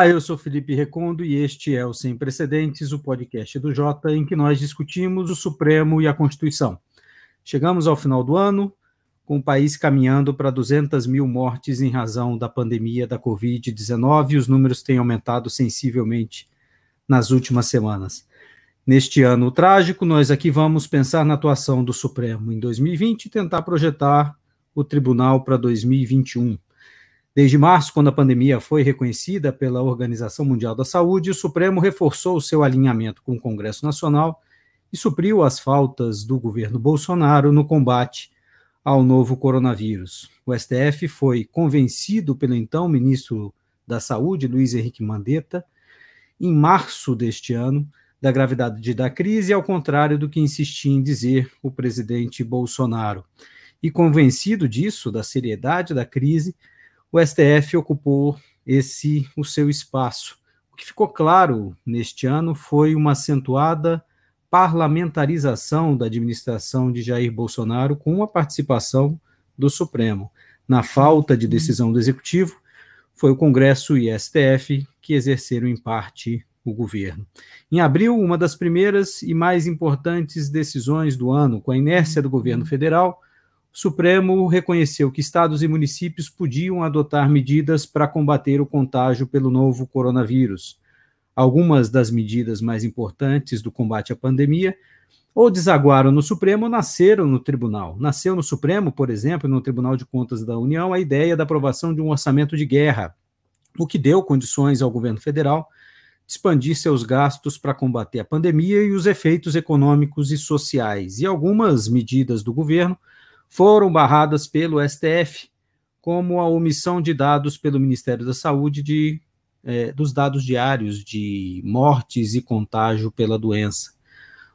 Ah, eu sou Felipe Recondo e este é o Sem Precedentes, o podcast do Jota, em que nós discutimos o Supremo e a Constituição. Chegamos ao final do ano, com o país caminhando para 200 mil mortes em razão da pandemia da Covid-19 e os números têm aumentado sensivelmente nas últimas semanas. Neste ano trágico, nós aqui vamos pensar na atuação do Supremo em 2020 e tentar projetar o tribunal para 2021. Desde março, quando a pandemia foi reconhecida pela Organização Mundial da Saúde, o Supremo reforçou seu alinhamento com o Congresso Nacional e supriu as faltas do governo Bolsonaro no combate ao novo coronavírus. O STF foi convencido pelo então ministro da Saúde, Luiz Henrique Mandetta, em março deste ano, da gravidade da crise, ao contrário do que insistia em dizer o presidente Bolsonaro. E convencido disso, da seriedade da crise, o STF ocupou esse o seu espaço. O que ficou claro neste ano foi uma acentuada parlamentarização da administração de Jair Bolsonaro com a participação do Supremo. Na falta de decisão do executivo, foi o Congresso e STF que exerceram em parte o governo. Em abril, uma das primeiras e mais importantes decisões do ano, com a inércia do governo federal, o Supremo reconheceu que estados e municípios podiam adotar medidas para combater o contágio pelo novo coronavírus. Algumas das medidas mais importantes do combate à pandemia ou desaguaram no Supremo ou nasceram no Tribunal. Nasceu no Supremo, por exemplo, no Tribunal de Contas da União, a ideia da aprovação de um orçamento de guerra, o que deu condições ao governo federal de expandir seus gastos para combater a pandemia e os efeitos econômicos e sociais. E algumas medidas do governo foram barradas pelo STF, como a omissão de dados pelo Ministério da Saúde de, é, dos dados diários de mortes e contágio pela doença.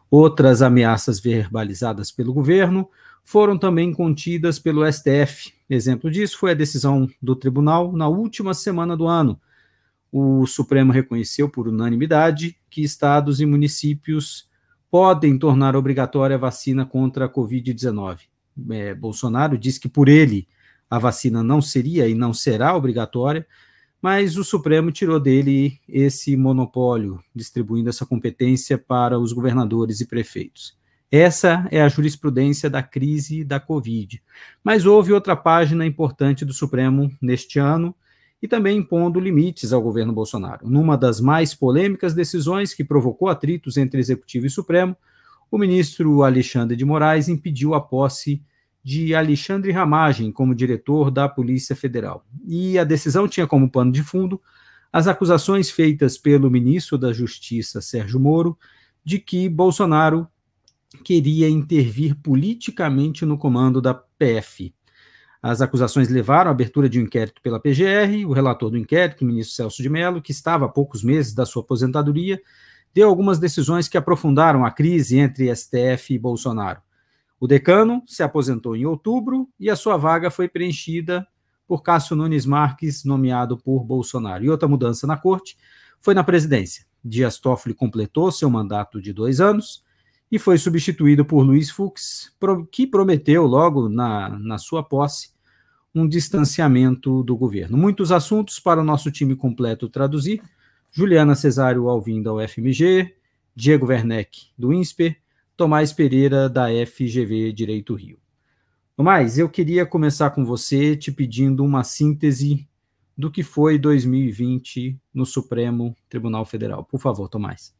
Outras ameaças verbalizadas pelo governo foram também contidas pelo STF. Exemplo disso foi a decisão do tribunal na última semana do ano. O Supremo reconheceu por unanimidade que estados e municípios podem tornar obrigatória a vacina contra a Covid-19 é, Bolsonaro disse que por ele a vacina não seria e não será obrigatória, mas o Supremo tirou dele esse monopólio, distribuindo essa competência para os governadores e prefeitos. Essa é a jurisprudência da crise da Covid. Mas houve outra página importante do Supremo neste ano, e também impondo limites ao governo Bolsonaro. Numa das mais polêmicas decisões que provocou atritos entre Executivo e Supremo, o ministro Alexandre de Moraes impediu a posse de Alexandre Ramagem como diretor da Polícia Federal. E a decisão tinha como pano de fundo as acusações feitas pelo ministro da Justiça, Sérgio Moro, de que Bolsonaro queria intervir politicamente no comando da PF. As acusações levaram à abertura de um inquérito pela PGR, o relator do inquérito, o ministro Celso de Mello, que estava há poucos meses da sua aposentadoria, deu algumas decisões que aprofundaram a crise entre STF e Bolsonaro. O decano se aposentou em outubro e a sua vaga foi preenchida por Cássio Nunes Marques, nomeado por Bolsonaro. E outra mudança na corte foi na presidência. Dias Toffoli completou seu mandato de dois anos e foi substituído por Luiz Fux, que prometeu logo na, na sua posse um distanciamento do governo. Muitos assuntos para o nosso time completo traduzir. Juliana Cesário Alvim, da UFMG, Diego Werneck, do INSPER, Tomás Pereira, da FGV Direito Rio. Tomás, eu queria começar com você te pedindo uma síntese do que foi 2020 no Supremo Tribunal Federal. Por favor, Tomás.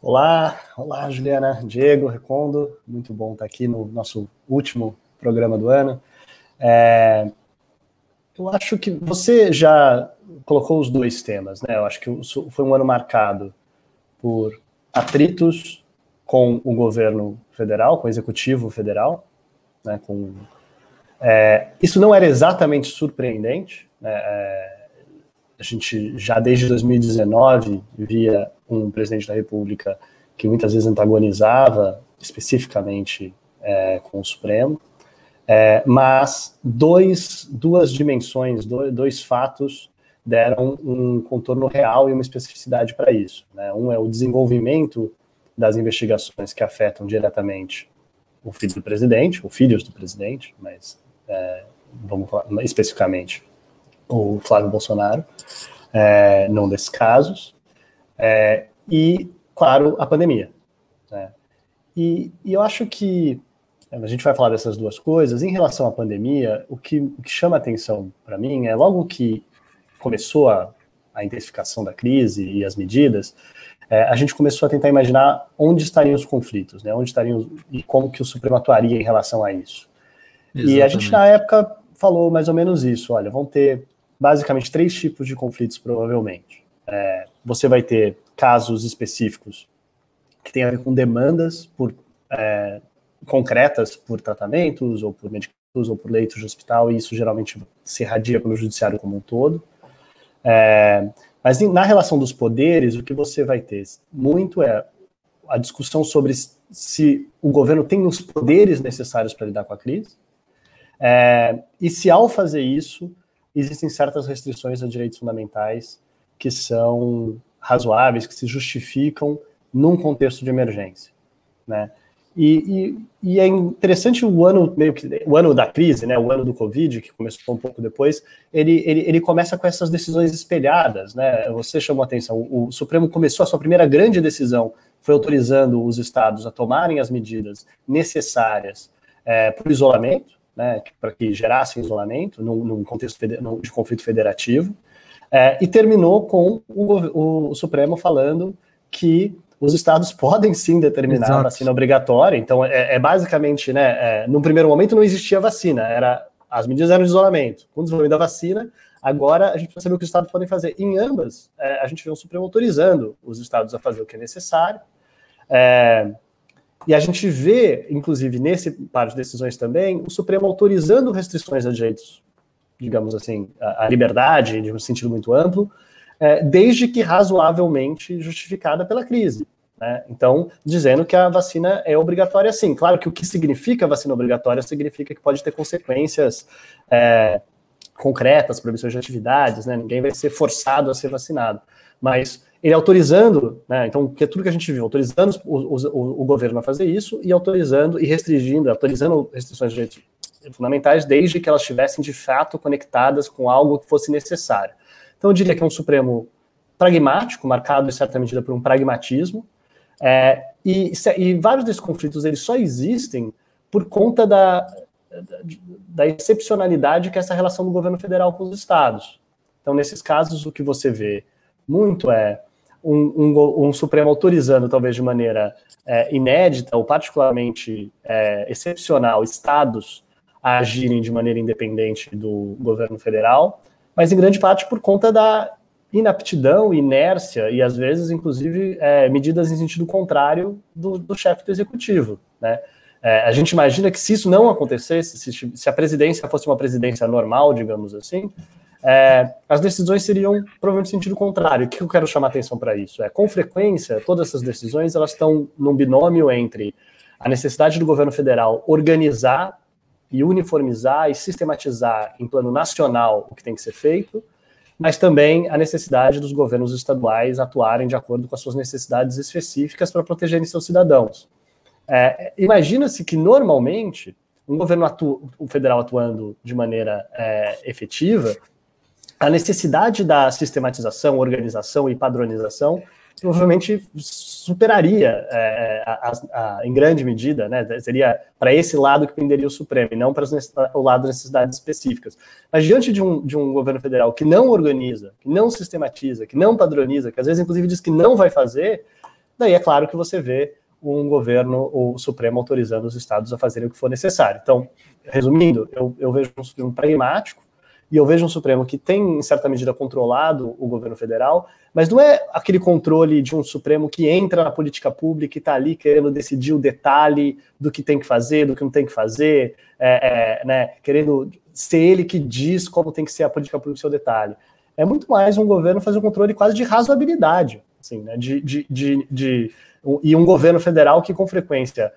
Olá, olá Juliana, Diego, Recondo, muito bom estar aqui no nosso último programa do ano. É, eu acho que você já colocou os dois temas, né? Eu acho que foi um ano marcado por atritos com o governo federal, com o executivo federal, né? Com é, isso não era exatamente surpreendente. Né? É, a gente já desde 2019 via um presidente da República que muitas vezes antagonizava especificamente é, com o Supremo. É, mas dois, duas dimensões, dois, dois, fatos deram um contorno real e uma especificidade para isso. Né? Um é o desenvolvimento das investigações que afetam diretamente o filho do presidente, ou filhos do presidente, mas é, vamos falar especificamente o Flávio Bolsonaro, é, desses casos, é, e, claro, a pandemia. Né? E, e, eu acho que é, a gente vai falar dessas duas coisas. Em relação à pandemia, o que, o que chama atenção para mim é logo que começou a, a intensificação da crise e as medidas, é, a gente começou a tentar imaginar onde estariam os conflitos, né? Onde estariam e como que o Supremo atuaria em relação a isso. Exatamente. E a gente na época falou mais ou menos isso. Olha, vão ter basicamente três tipos de conflitos provavelmente. É, você vai ter casos específicos que têm a ver com demandas por é, concretas por tratamentos, ou por medicamentos, ou por leitos de hospital, e isso geralmente se irradia pelo judiciário como um todo. É, mas na relação dos poderes, o que você vai ter muito é a discussão sobre se o governo tem os poderes necessários para lidar com a crise, é, e se ao fazer isso, existem certas restrições a direitos fundamentais que são razoáveis, que se justificam num contexto de emergência. Né? E, e, e, é interessante o ano meio que o ano da crise, né? O ano do Covid que começou um pouco depois, ele, ele, ele começa com essas decisões espelhadas, né? Você chamou a atenção. O, Supremo começou a sua primeira grande decisão foi autorizando os estados a tomarem as medidas necessárias é, para o isolamento, né? Para que gerassem isolamento num, num contexto de conflito federativo, é, e terminou com o, o Supremo falando que os estados podem sim determinar Exato. a vacina obrigatória. Então, é, é basicamente, né? É, num primeiro momento não existia vacina, era as medidas eram de isolamento. Com o desenvolvimento da vacina, agora a gente precisa saber o que os estados podem fazer. Em ambas, é, a gente vê um Supremo autorizando os estados a fazer o que é necessário. É, e a gente vê, inclusive, nesse par de decisões também, o Supremo autorizando restrições a direitos, digamos assim, à liberdade, de um sentido muito amplo, é, desde que razoavelmente justificada pela crise. Né? Então, dizendo que a vacina é obrigatória, sim. Claro que o que significa vacina obrigatória significa que pode ter consequências é, concretas, proibições de atividades, né? ninguém vai ser forçado a ser vacinado. Mas ele autorizando, né? então, que é tudo que a gente viu, autorizando o, o, o, governo a fazer isso e autorizando e restringindo, autorizando restrições de direitos fundamentais desde que elas estivessem de fato conectadas com algo que fosse necessário. Então, eu diria que é um Supremo pragmático, marcado em certa medida por um pragmatismo, é, e, e, vários desses conflitos eles só existem por conta da, da excepcionalidade que é essa relação do governo federal com os estados. Então, nesses casos, o que você vê muito é um, um, um Supremo autorizando, talvez de maneira é, inédita ou particularmente é, excepcional, estados a agirem de maneira independente do governo federal, mas em grande parte por conta da inaptidão, inércia e às vezes, inclusive, é, medidas em sentido contrário do, do chefe do executivo. Né? É, a gente imagina que se isso não acontecesse, se, se, a presidência fosse uma presidência normal, digamos assim, é, as decisões seriam provavelmente em sentido contrário. O que eu quero chamar atenção para isso é, com frequência, todas essas decisões elas estão num binômio entre a necessidade do governo federal organizar e uniformizar e sistematizar em plano nacional o que tem que ser feito, mas também a necessidade dos governos estaduais atuarem de acordo com as suas necessidades específicas para protegerem seus cidadãos. É, Imagina-se que, normalmente, um governo atu federal atuando de maneira é, efetiva, a necessidade da sistematização, organização e padronização provavelmente superaria é, a, é, a, a, em grande medida, né? Seria para esse lado que penderia o Supremo, e não para o lado das necessidades específicas. Mas diante de um, de um governo federal que não organiza, que não sistematiza, que não padroniza, que às vezes inclusive diz que não vai fazer, daí é claro que você vê um governo, o Supremo, autorizando os estados a fazerem o que for necessário. Então, resumindo, eu, eu vejo um, um pragmático, e eu vejo um Supremo que tem, em certa medida, controlado o governo federal, mas não é aquele controle de um Supremo que entra na política pública e está ali querendo decidir o detalhe do que tem que fazer, do que não tem que fazer, é, é, né, querendo ser ele que diz como tem que ser a política pública, o seu detalhe. É muito mais um governo fazer um controle quase de razoabilidade, assim, né, de, de, de, de e um governo federal que, com frequência,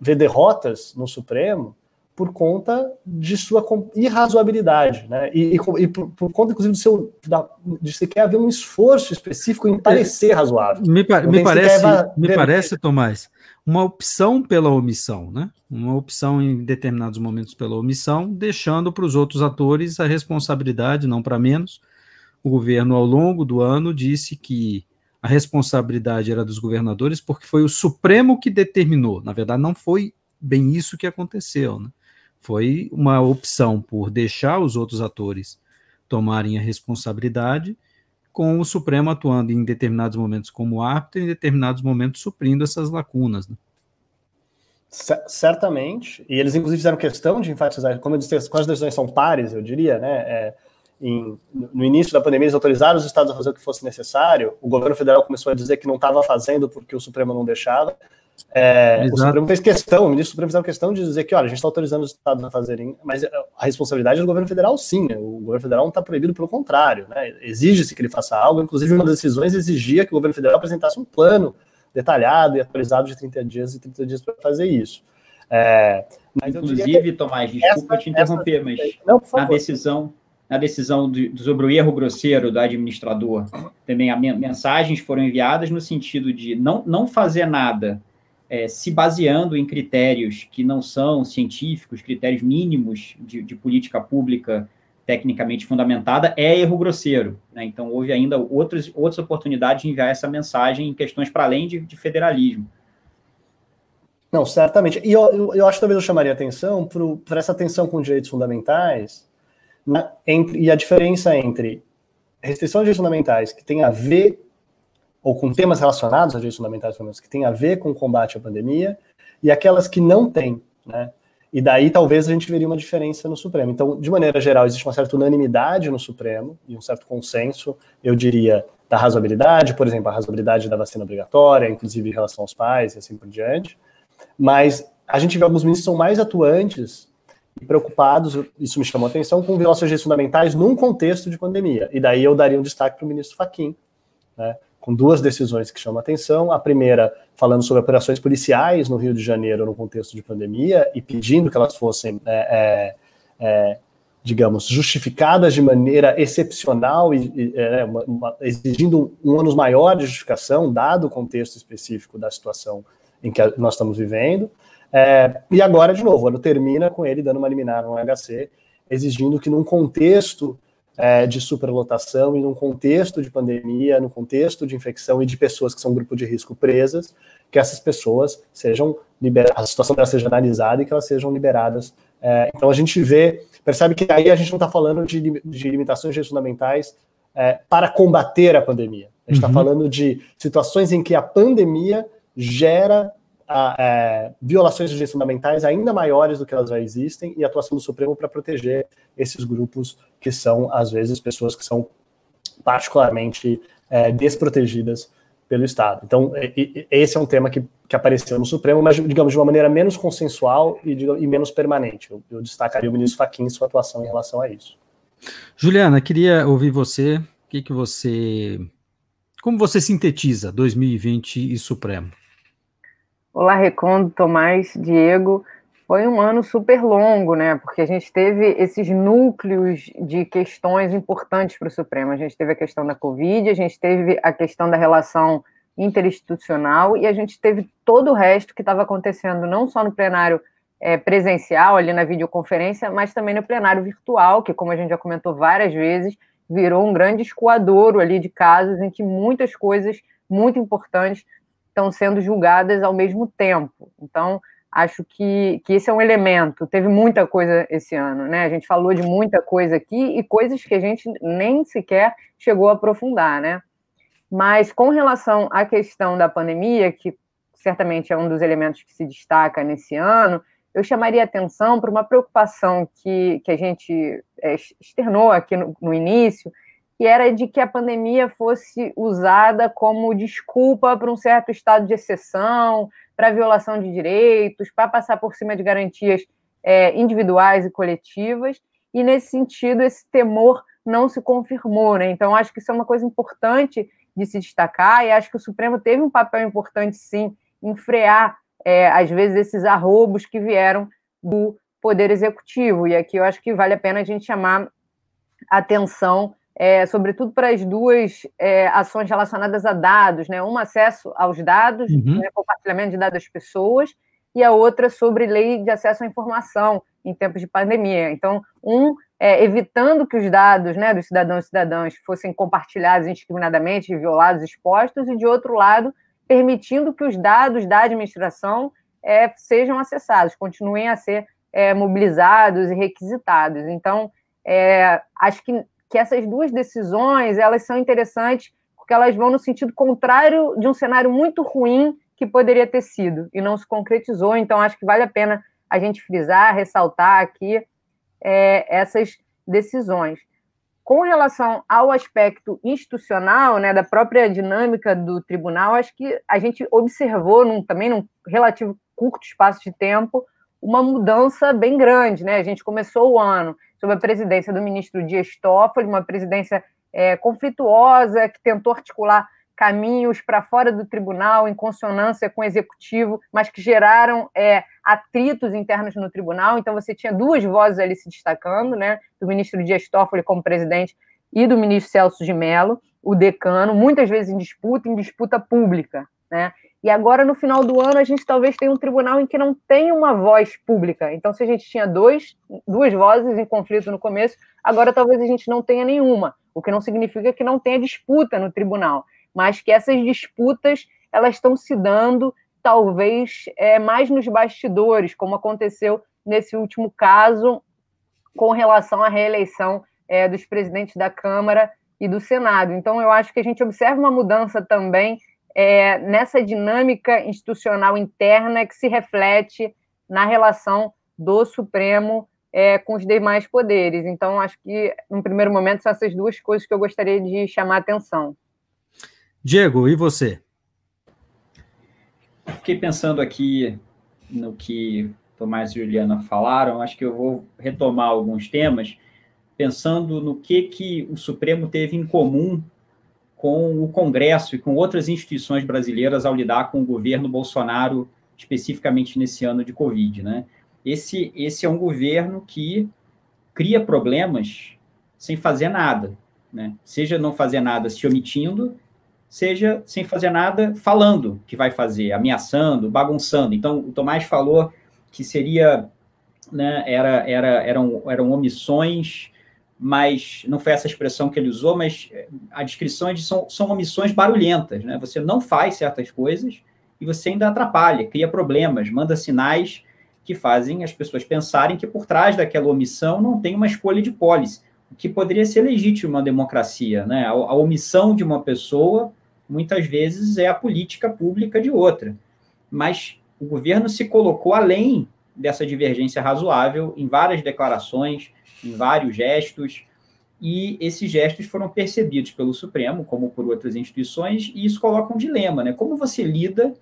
vê derrotas no Supremo por conta de sua irrazoabilidade, né? E, e, e por, por, conta, inclusive, do seu, da, de sequer haver um esforço específico em parecer razoável. Me, me parece, me parece, Tomás, uma opção pela omissão, né? Uma opção em determinados momentos pela omissão, deixando para os outros atores a responsabilidade, não para menos. O governo, ao longo do ano, disse que a responsabilidade era dos governadores, porque foi o Supremo que determinou. Na verdade, não foi bem isso que aconteceu, né? Foi uma opção por deixar os outros atores tomarem a responsabilidade, com o Supremo atuando em determinados momentos como árbitro e em determinados momentos suprindo essas lacunas. Né? Certamente, e eles inclusive fizeram questão de enfatizar, como eu disse, quais decisões são pares, eu diria, né? É, em, no início da pandemia, eles autorizaram os estados a fazer o que fosse necessário, o governo federal começou a dizer que não estava fazendo porque o Supremo não deixava, é, o Supremo fez questão, o ministro do Supremo fez questão de dizer que, olha, a gente está autorizando os estados a fazerem, mas a responsabilidade é do governo federal, sim. Né? O governo federal não está proibido, pelo contrário. Né? Exige-se que ele faça algo. Inclusive, uma das decisões exigia que o governo federal apresentasse um plano detalhado e atualizado de 30 dias e 30 dias para fazer isso. É, Inclusive, Tomás, desculpa essa, te interromper, essa... mas não, na decisão na decisão de, sobre o erro grosseiro do administrador, também mensagens foram enviadas no sentido de não, não fazer nada é, se baseando em critérios que não são científicos, critérios mínimos de, de política pública tecnicamente fundamentada, é erro grosseiro. Né? Então, houve ainda outros, outras oportunidades de enviar essa mensagem em questões para além de, de federalismo. Não, certamente. E eu, eu, eu acho que talvez eu chamaria atenção para essa tensão com direitos fundamentais na, entre, e a diferença entre restrição de direitos fundamentais que tem a ver ou com temas relacionados a direitos fundamentais, pelo menos, que tem a ver com o combate à pandemia, e aquelas que não têm, né? E daí talvez a gente veria uma diferença no Supremo. Então, de maneira geral, existe uma certa unanimidade no Supremo e um certo consenso, eu diria, da razoabilidade, por exemplo, a razoabilidade da vacina obrigatória, inclusive em relação aos pais e assim por diante. Mas a gente vê alguns ministros são mais atuantes e preocupados, isso me chamou a atenção, com violações de fundamentais num contexto de pandemia. E daí eu daria um destaque para o ministro Faquim, né? com duas decisões que chamam a atenção. A primeira, falando sobre operações policiais no Rio de Janeiro no contexto de pandemia e pedindo que elas fossem, é, é, é, digamos, justificadas de maneira excepcional e, e é, né, uma, uma, exigindo um ônus maior de justificação, dado o contexto específico da situação em que nós estamos vivendo. É, e agora, de novo, o ano termina com ele dando uma liminar no HC, exigindo que, num contexto é, de superlotação e num contexto de pandemia, no contexto de infecção e de pessoas que são grupo de risco presas, que essas pessoas sejam liberadas, a situação delas seja analisada e que elas sejam liberadas. É, então a gente vê, percebe que aí a gente não está falando de, de limitações de fundamentais é, para combater a pandemia. A gente está uhum. falando de situações em que a pandemia gera a, é, violações de direitos fundamentais ainda maiores do que elas já existem e a atuação do Supremo para proteger esses grupos que são, às vezes, pessoas que são particularmente é, desprotegidas pelo Estado. Então, esse é um tema que, que apareceu no Supremo, mas, digamos, de uma maneira menos consensual e, digamos, e menos permanente. Eu, eu, destacaria o ministro Fachin e sua atuação em relação a isso. Juliana, queria ouvir você. O que, que você. Como você sintetiza 2020 e Supremo? Olá, Recondo, Tomás, Diego. Foi um ano super longo, né? Porque a gente teve esses núcleos de questões importantes para o Supremo. A gente teve a questão da Covid, a gente teve a questão da relação interinstitucional e a gente teve todo o resto que estava acontecendo, não só no plenário é, presencial, ali na videoconferência, mas também no plenário virtual, que, como a gente já comentou várias vezes, virou um grande escoadouro ali de casos em que muitas coisas muito importantes estão sendo julgadas ao mesmo tempo. Então, acho que, que esse é um elemento. Teve muita coisa esse ano, né? A gente falou de muita coisa aqui e coisas que a gente nem sequer chegou a aprofundar, né? Mas com relação à questão da pandemia, que certamente é um dos elementos que se destaca nesse ano, eu chamaria atenção para uma preocupação que, que a gente é, externou aqui no, no início, que era de que a pandemia fosse usada como desculpa para um certo estado de exceção, para violação de direitos, para passar por cima de garantias é, individuais e coletivas, e nesse sentido esse temor não se confirmou. Né? Então, acho que isso é uma coisa importante de se destacar, e acho que o Supremo teve um papel importante, sim, em frear, é, às vezes, esses arrobos que vieram do Poder Executivo. E aqui eu acho que vale a pena a gente chamar atenção é, sobretudo para as duas é, ações relacionadas a dados, né? Uma acesso aos dados, uhum. né? compartilhamento de dados das pessoas, e a outra sobre lei de acesso à informação em tempos de pandemia. Então, um é, evitando que os dados né, dos cidadãos e cidadãs fossem compartilhados indiscriminadamente, violados, expostos, e de outro lado, permitindo que os dados da administração é, sejam acessados, continuem a ser é, mobilizados e requisitados. Então, é, acho que que essas duas decisões elas são interessantes porque elas vão no sentido contrário de um cenário muito ruim que poderia ter sido e não se concretizou. Então, acho que vale a pena a gente frisar, ressaltar aqui é, essas decisões. Com relação ao aspecto institucional, né, da própria dinâmica do tribunal, acho que a gente observou num, também num relativo curto espaço de tempo uma mudança bem grande. Né? A gente começou o ano sob a presidência do ministro Dias Toffoli, uma presidência é, conflituosa que tentou articular caminhos para fora do tribunal em consonância com o executivo, mas que geraram é, atritos internos no tribunal. Então você tinha duas vozes ali se destacando, né, do ministro Dias Toffoli como presidente e do ministro Celso de Mello, o decano, muitas vezes em disputa, em disputa pública, né? E agora, no final do ano, a gente talvez tenha um tribunal em que não tem uma voz pública. Então, se a gente tinha dois, duas vozes em conflito no começo, agora talvez a gente não tenha nenhuma, o que não significa que não tenha disputa no tribunal, mas que essas disputas elas estão se dando talvez é, mais nos bastidores, como aconteceu nesse último caso com relação à reeleição é, dos presidentes da Câmara e do Senado. Então, eu acho que a gente observa uma mudança também é, nessa dinâmica institucional interna que se reflete na relação do Supremo é, com os demais poderes. Então, acho que, no primeiro momento, são essas duas coisas que eu gostaria de chamar a atenção. Diego, e você? Fiquei pensando aqui no que Tomás e Juliana falaram, acho que eu vou retomar alguns temas, pensando no que, que o Supremo teve em comum com o Congresso e com outras instituições brasileiras ao lidar com o governo Bolsonaro, especificamente nesse ano de Covid. Né? Esse, esse é um governo que cria problemas sem fazer nada, né? seja não fazer nada se omitindo, seja sem fazer nada falando que vai fazer, ameaçando, bagunçando. Então, o Tomás falou que seria, né, era, era, eram, eram omissões mas não foi essa expressão que ele usou, mas é, a descrição é de são, são omissões barulhentas, né? Você não faz certas coisas e você ainda atrapalha, cria problemas, manda sinais que fazem as pessoas pensarem que por trás daquela omissão não tem uma escolha de polis o que poderia ser legítimo na democracia, né? A, a omissão de uma pessoa muitas vezes é a política pública de outra, mas o governo se colocou além dessa divergência razoável em várias declarações, em vários gestos, e esses gestos foram percebidos pelo Supremo, como por outras instituições, e isso coloca um dilema, né? Como você lida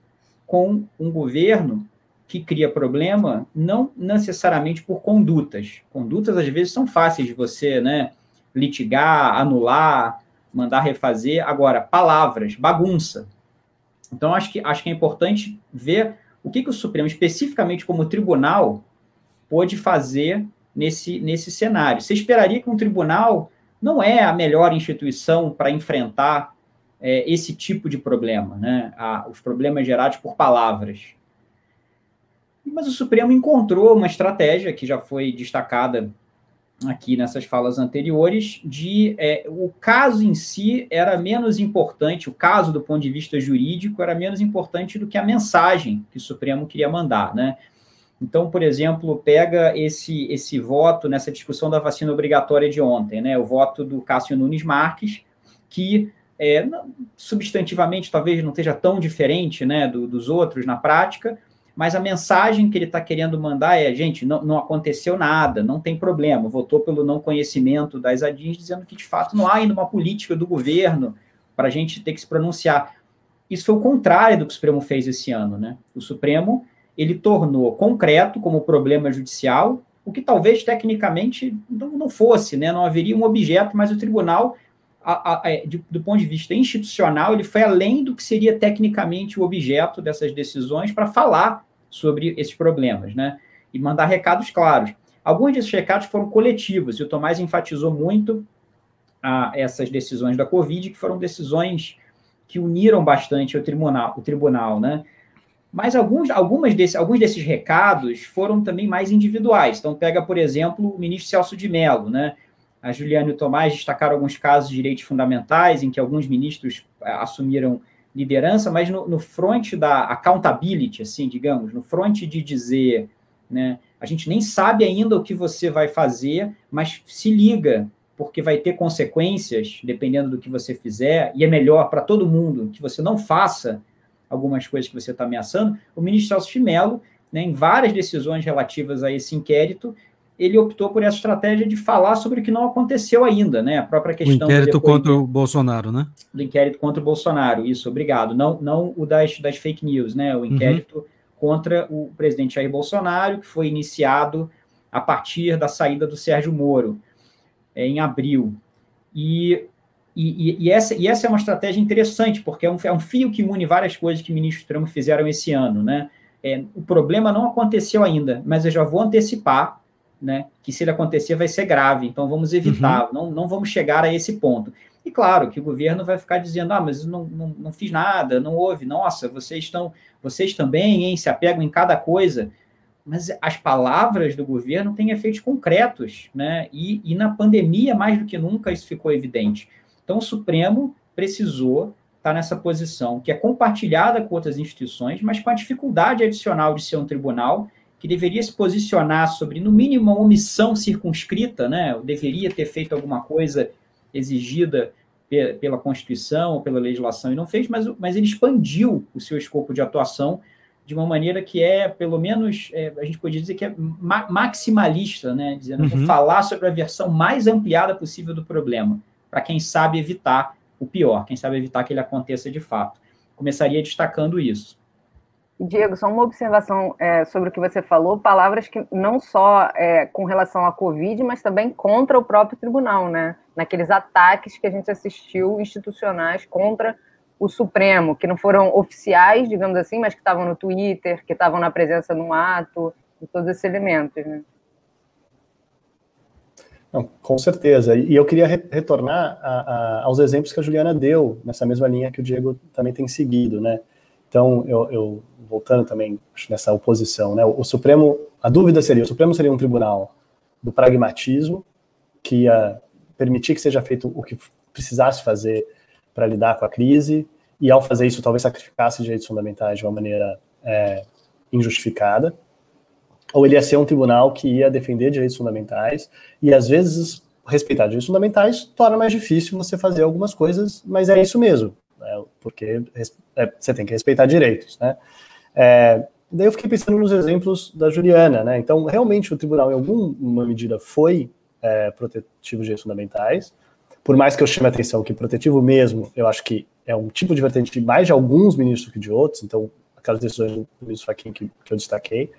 com um governo que cria problema não necessariamente por condutas. Condutas às vezes são fáceis de você, né, litigar, anular, mandar refazer. Agora, palavras, bagunça. Então acho que acho que é importante ver o que, que o Supremo, especificamente como tribunal, pôde fazer nesse, nesse cenário? Você esperaria que um tribunal não é a melhor instituição para enfrentar é, esse tipo de problema, né? A, os problemas gerados por palavras. Mas o Supremo encontrou uma estratégia que já foi destacada aqui nessas falas anteriores, de é, o caso em si era menos importante, o caso do ponto de vista jurídico era menos importante do que a mensagem que o Supremo queria mandar, né? Então, por exemplo, pega esse esse voto nessa discussão da vacina obrigatória de ontem, né? O voto do Cássio Nunes Marques, que é, substantivamente talvez não esteja tão diferente, né, do, dos outros na prática, mas a mensagem que ele está querendo mandar é, gente, não, não, aconteceu nada, não tem problema, votou pelo não conhecimento das ADINs, dizendo que, de fato, não há ainda uma política do governo para a gente ter que se pronunciar. Isso foi o contrário do que o Supremo fez esse ano, né? O Supremo, ele tornou concreto como problema judicial, o que talvez tecnicamente não, não fosse, né? Não haveria um objeto, mas o tribunal a, a, é, de, do ponto de vista institucional, ele foi além do que seria tecnicamente o objeto dessas decisões para falar sobre esses problemas, né? E mandar recados claros. Alguns desses recados foram coletivos, e o Tomás enfatizou muito a, essas decisões da Covid, que foram decisões que uniram bastante o tribunal, o tribunal né? Mas alguns, algumas desse, alguns desses recados foram também mais individuais. Então, pega, por exemplo, o ministro Celso de Mello, né? a Juliana e o Tomás destacaram alguns casos de direitos fundamentais em que alguns ministros eh, assumiram liderança, mas no, no fronte da accountability, assim, digamos, no fronte de dizer, né, a gente nem sabe ainda o que você vai fazer, mas se liga, porque vai ter consequências dependendo do que você fizer, e é melhor para todo mundo que você não faça algumas coisas que você está ameaçando. O ministro Celso de Mello, né, em várias decisões relativas a esse inquérito, ele optou por essa estratégia de falar sobre o que não aconteceu ainda, né? A própria questão. do inquérito contra o Bolsonaro, né? Do inquérito contra o Bolsonaro, isso, obrigado. Não, não o das, das fake news, né? O uhum. inquérito uhum. contra o presidente Jair Bolsonaro, que foi iniciado a partir da saída do Sérgio Moro, é, em abril. E, e, e, essa, e essa é uma estratégia interessante, porque é um, é um fio que une várias coisas que ministros Trump fizeram esse ano, né? É, o problema não aconteceu ainda, mas eu já vou antecipar né? Que se ele acontecer vai ser grave, então vamos evitar, uhum. não, não vamos chegar a esse ponto. E claro que o governo vai ficar dizendo, ah, mas não, não, não fiz nada, não houve, nossa, vocês estão, vocês também, hein, se apegam em cada coisa. Mas as palavras do governo têm efeitos concretos, né? E, e na pandemia, mais do que nunca, isso ficou evidente. Então o Supremo precisou estar tá nessa posição, que é compartilhada com outras instituições, mas com a dificuldade adicional de ser um tribunal que deveria se posicionar sobre, no mínimo, uma omissão circunscrita, né? Ou deveria ter feito alguma coisa exigida pela Constituição ou pela legislação e não fez, mas, mas ele expandiu o seu escopo de atuação de uma maneira que é, pelo menos, é, a gente podia dizer que é ma maximalista, né? Dizendo, uhum. falar sobre a versão mais ampliada possível do problema, para quem sabe evitar o pior, quem sabe evitar que ele aconteça de fato. Começaria destacando isso. Diego, só uma observação é, sobre o que você falou, palavras que não só é, com relação à Covid, mas também contra o próprio tribunal, né? Naqueles ataques que a gente assistiu institucionais contra o Supremo, que não foram oficiais, digamos assim, mas que estavam no Twitter, que estavam na presença num ato, e todos esses elementos, né? Não, com certeza. E eu queria retornar a, a, aos exemplos que a Juliana deu, nessa mesma linha que o Diego também tem seguido, né? Então, eu, eu voltando também nessa oposição, né? O, Supremo, a dúvida seria, o Supremo seria um tribunal do pragmatismo que ia permitir que seja feito o que precisasse fazer para lidar com a crise e ao fazer isso talvez sacrificasse direitos fundamentais de uma maneira é, injustificada, ou ele ia ser um tribunal que ia defender direitos fundamentais e às vezes respeitar direitos fundamentais torna mais difícil você fazer algumas coisas, mas é isso mesmo, né? porque é, você tem que respeitar direitos, né? É, daí eu fiquei pensando nos exemplos da Juliana, né? Então, realmente, o tribunal, em alguma medida, foi é, protetivo de direitos fundamentais. Por mais que eu chame a atenção que protetivo mesmo, eu acho que é um tipo de vertente de mais de alguns ministros que de outros, então, aquelas decisões do ministro Fachin que, que eu destaquei.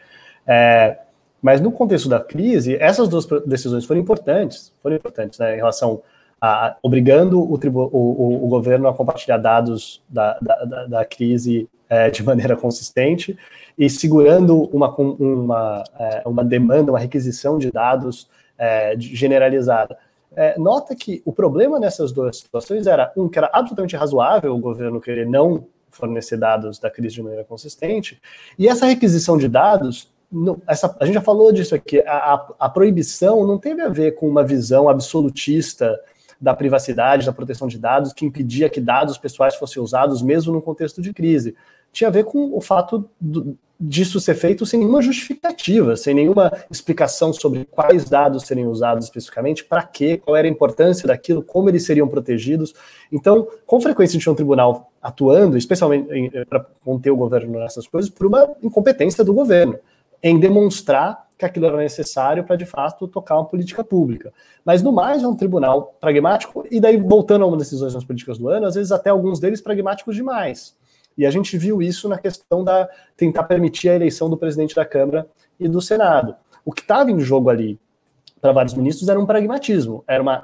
É, mas no contexto da crise, essas duas decisões foram importantes, foram importantes, né, em relação a obrigando o, tribo, o, o, o governo a compartilhar dados da, da, da, da crise é, de maneira consistente e segurando uma, uma, é, uma demanda, uma requisição de dados é, generalizada. É, nota que o problema nessas duas situações era um que era absolutamente razoável o governo querer não fornecer dados da crise de maneira consistente, e essa requisição de dados, não, essa, a gente já falou disso aqui, a, a, a, proibição não teve a ver com uma visão absolutista da privacidade, da proteção de dados, que impedia que dados pessoais fossem usados mesmo no contexto de crise tinha a ver com o fato do, disso ser feito sem nenhuma justificativa, sem nenhuma explicação sobre quais dados seriam usados especificamente, para quê, qual era a importância daquilo, como eles seriam protegidos. Então, com frequência, a gente tinha um tribunal atuando, especialmente eh, para conter o governo nessas coisas, por uma incompetência do governo em demonstrar que aquilo era necessário para, de fato, tocar uma política pública. Mas, no mais, é um tribunal pragmático, e daí, voltando a uma das decisões nas políticas do ano, às vezes até alguns deles pragmáticos demais e a gente viu isso na questão da tentar permitir a eleição do presidente da Câmara e do Senado. O que estava em jogo ali para vários ministros era um pragmatismo, era uma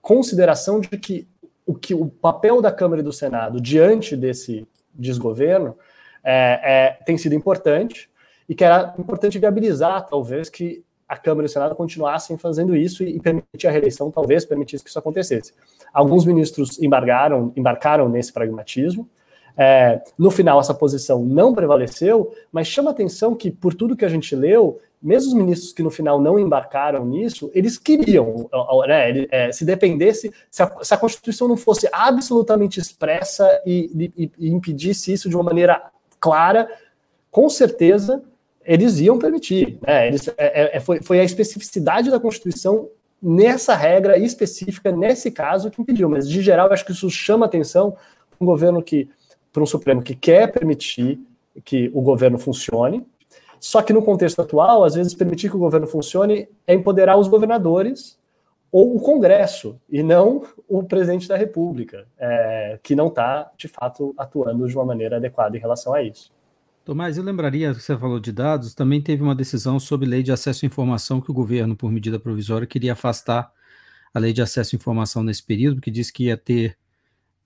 consideração de que o, que o papel da Câmara e do Senado diante desse desgoverno é, é, tem sido importante e que era importante viabilizar, talvez, que a Câmara e o Senado continuassem fazendo isso e, e permitir a reeleição, talvez permitisse que isso acontecesse. Alguns ministros embargaram, embarcaram nesse pragmatismo, é, no final, essa posição não prevaleceu, mas chama atenção que, por tudo que a gente leu, mesmo os ministros que no final não embarcaram nisso, eles queriam, né, é, se dependesse, se a, se a, Constituição não fosse absolutamente expressa e, e, e, impedisse isso de uma maneira clara, com certeza eles iam permitir. Né, eles, é, é, é, foi, foi a especificidade da Constituição nessa regra específica, nesse caso, que impediu. Mas, de geral, eu acho que isso chama atenção um governo que para um Supremo que quer permitir que o governo funcione, só que no contexto atual, às vezes permitir que o governo funcione é empoderar os governadores ou o Congresso e não o presidente da República, é, que não está de fato atuando de uma maneira adequada em relação a isso. Tomás, eu lembraria que você falou de dados, também teve uma decisão sobre lei de acesso à informação que o governo, por medida provisória, queria afastar a lei de acesso à informação nesse período, que diz que ia ter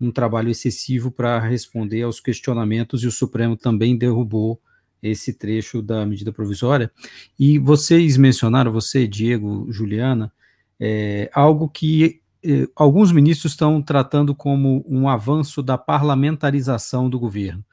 um trabalho excessivo para responder aos questionamentos e o Supremo também derrubou esse trecho da medida provisória. E vocês mencionaram, você, Diego, Juliana, é, algo que é, alguns ministros estão tratando como um avanço da parlamentarização do governo,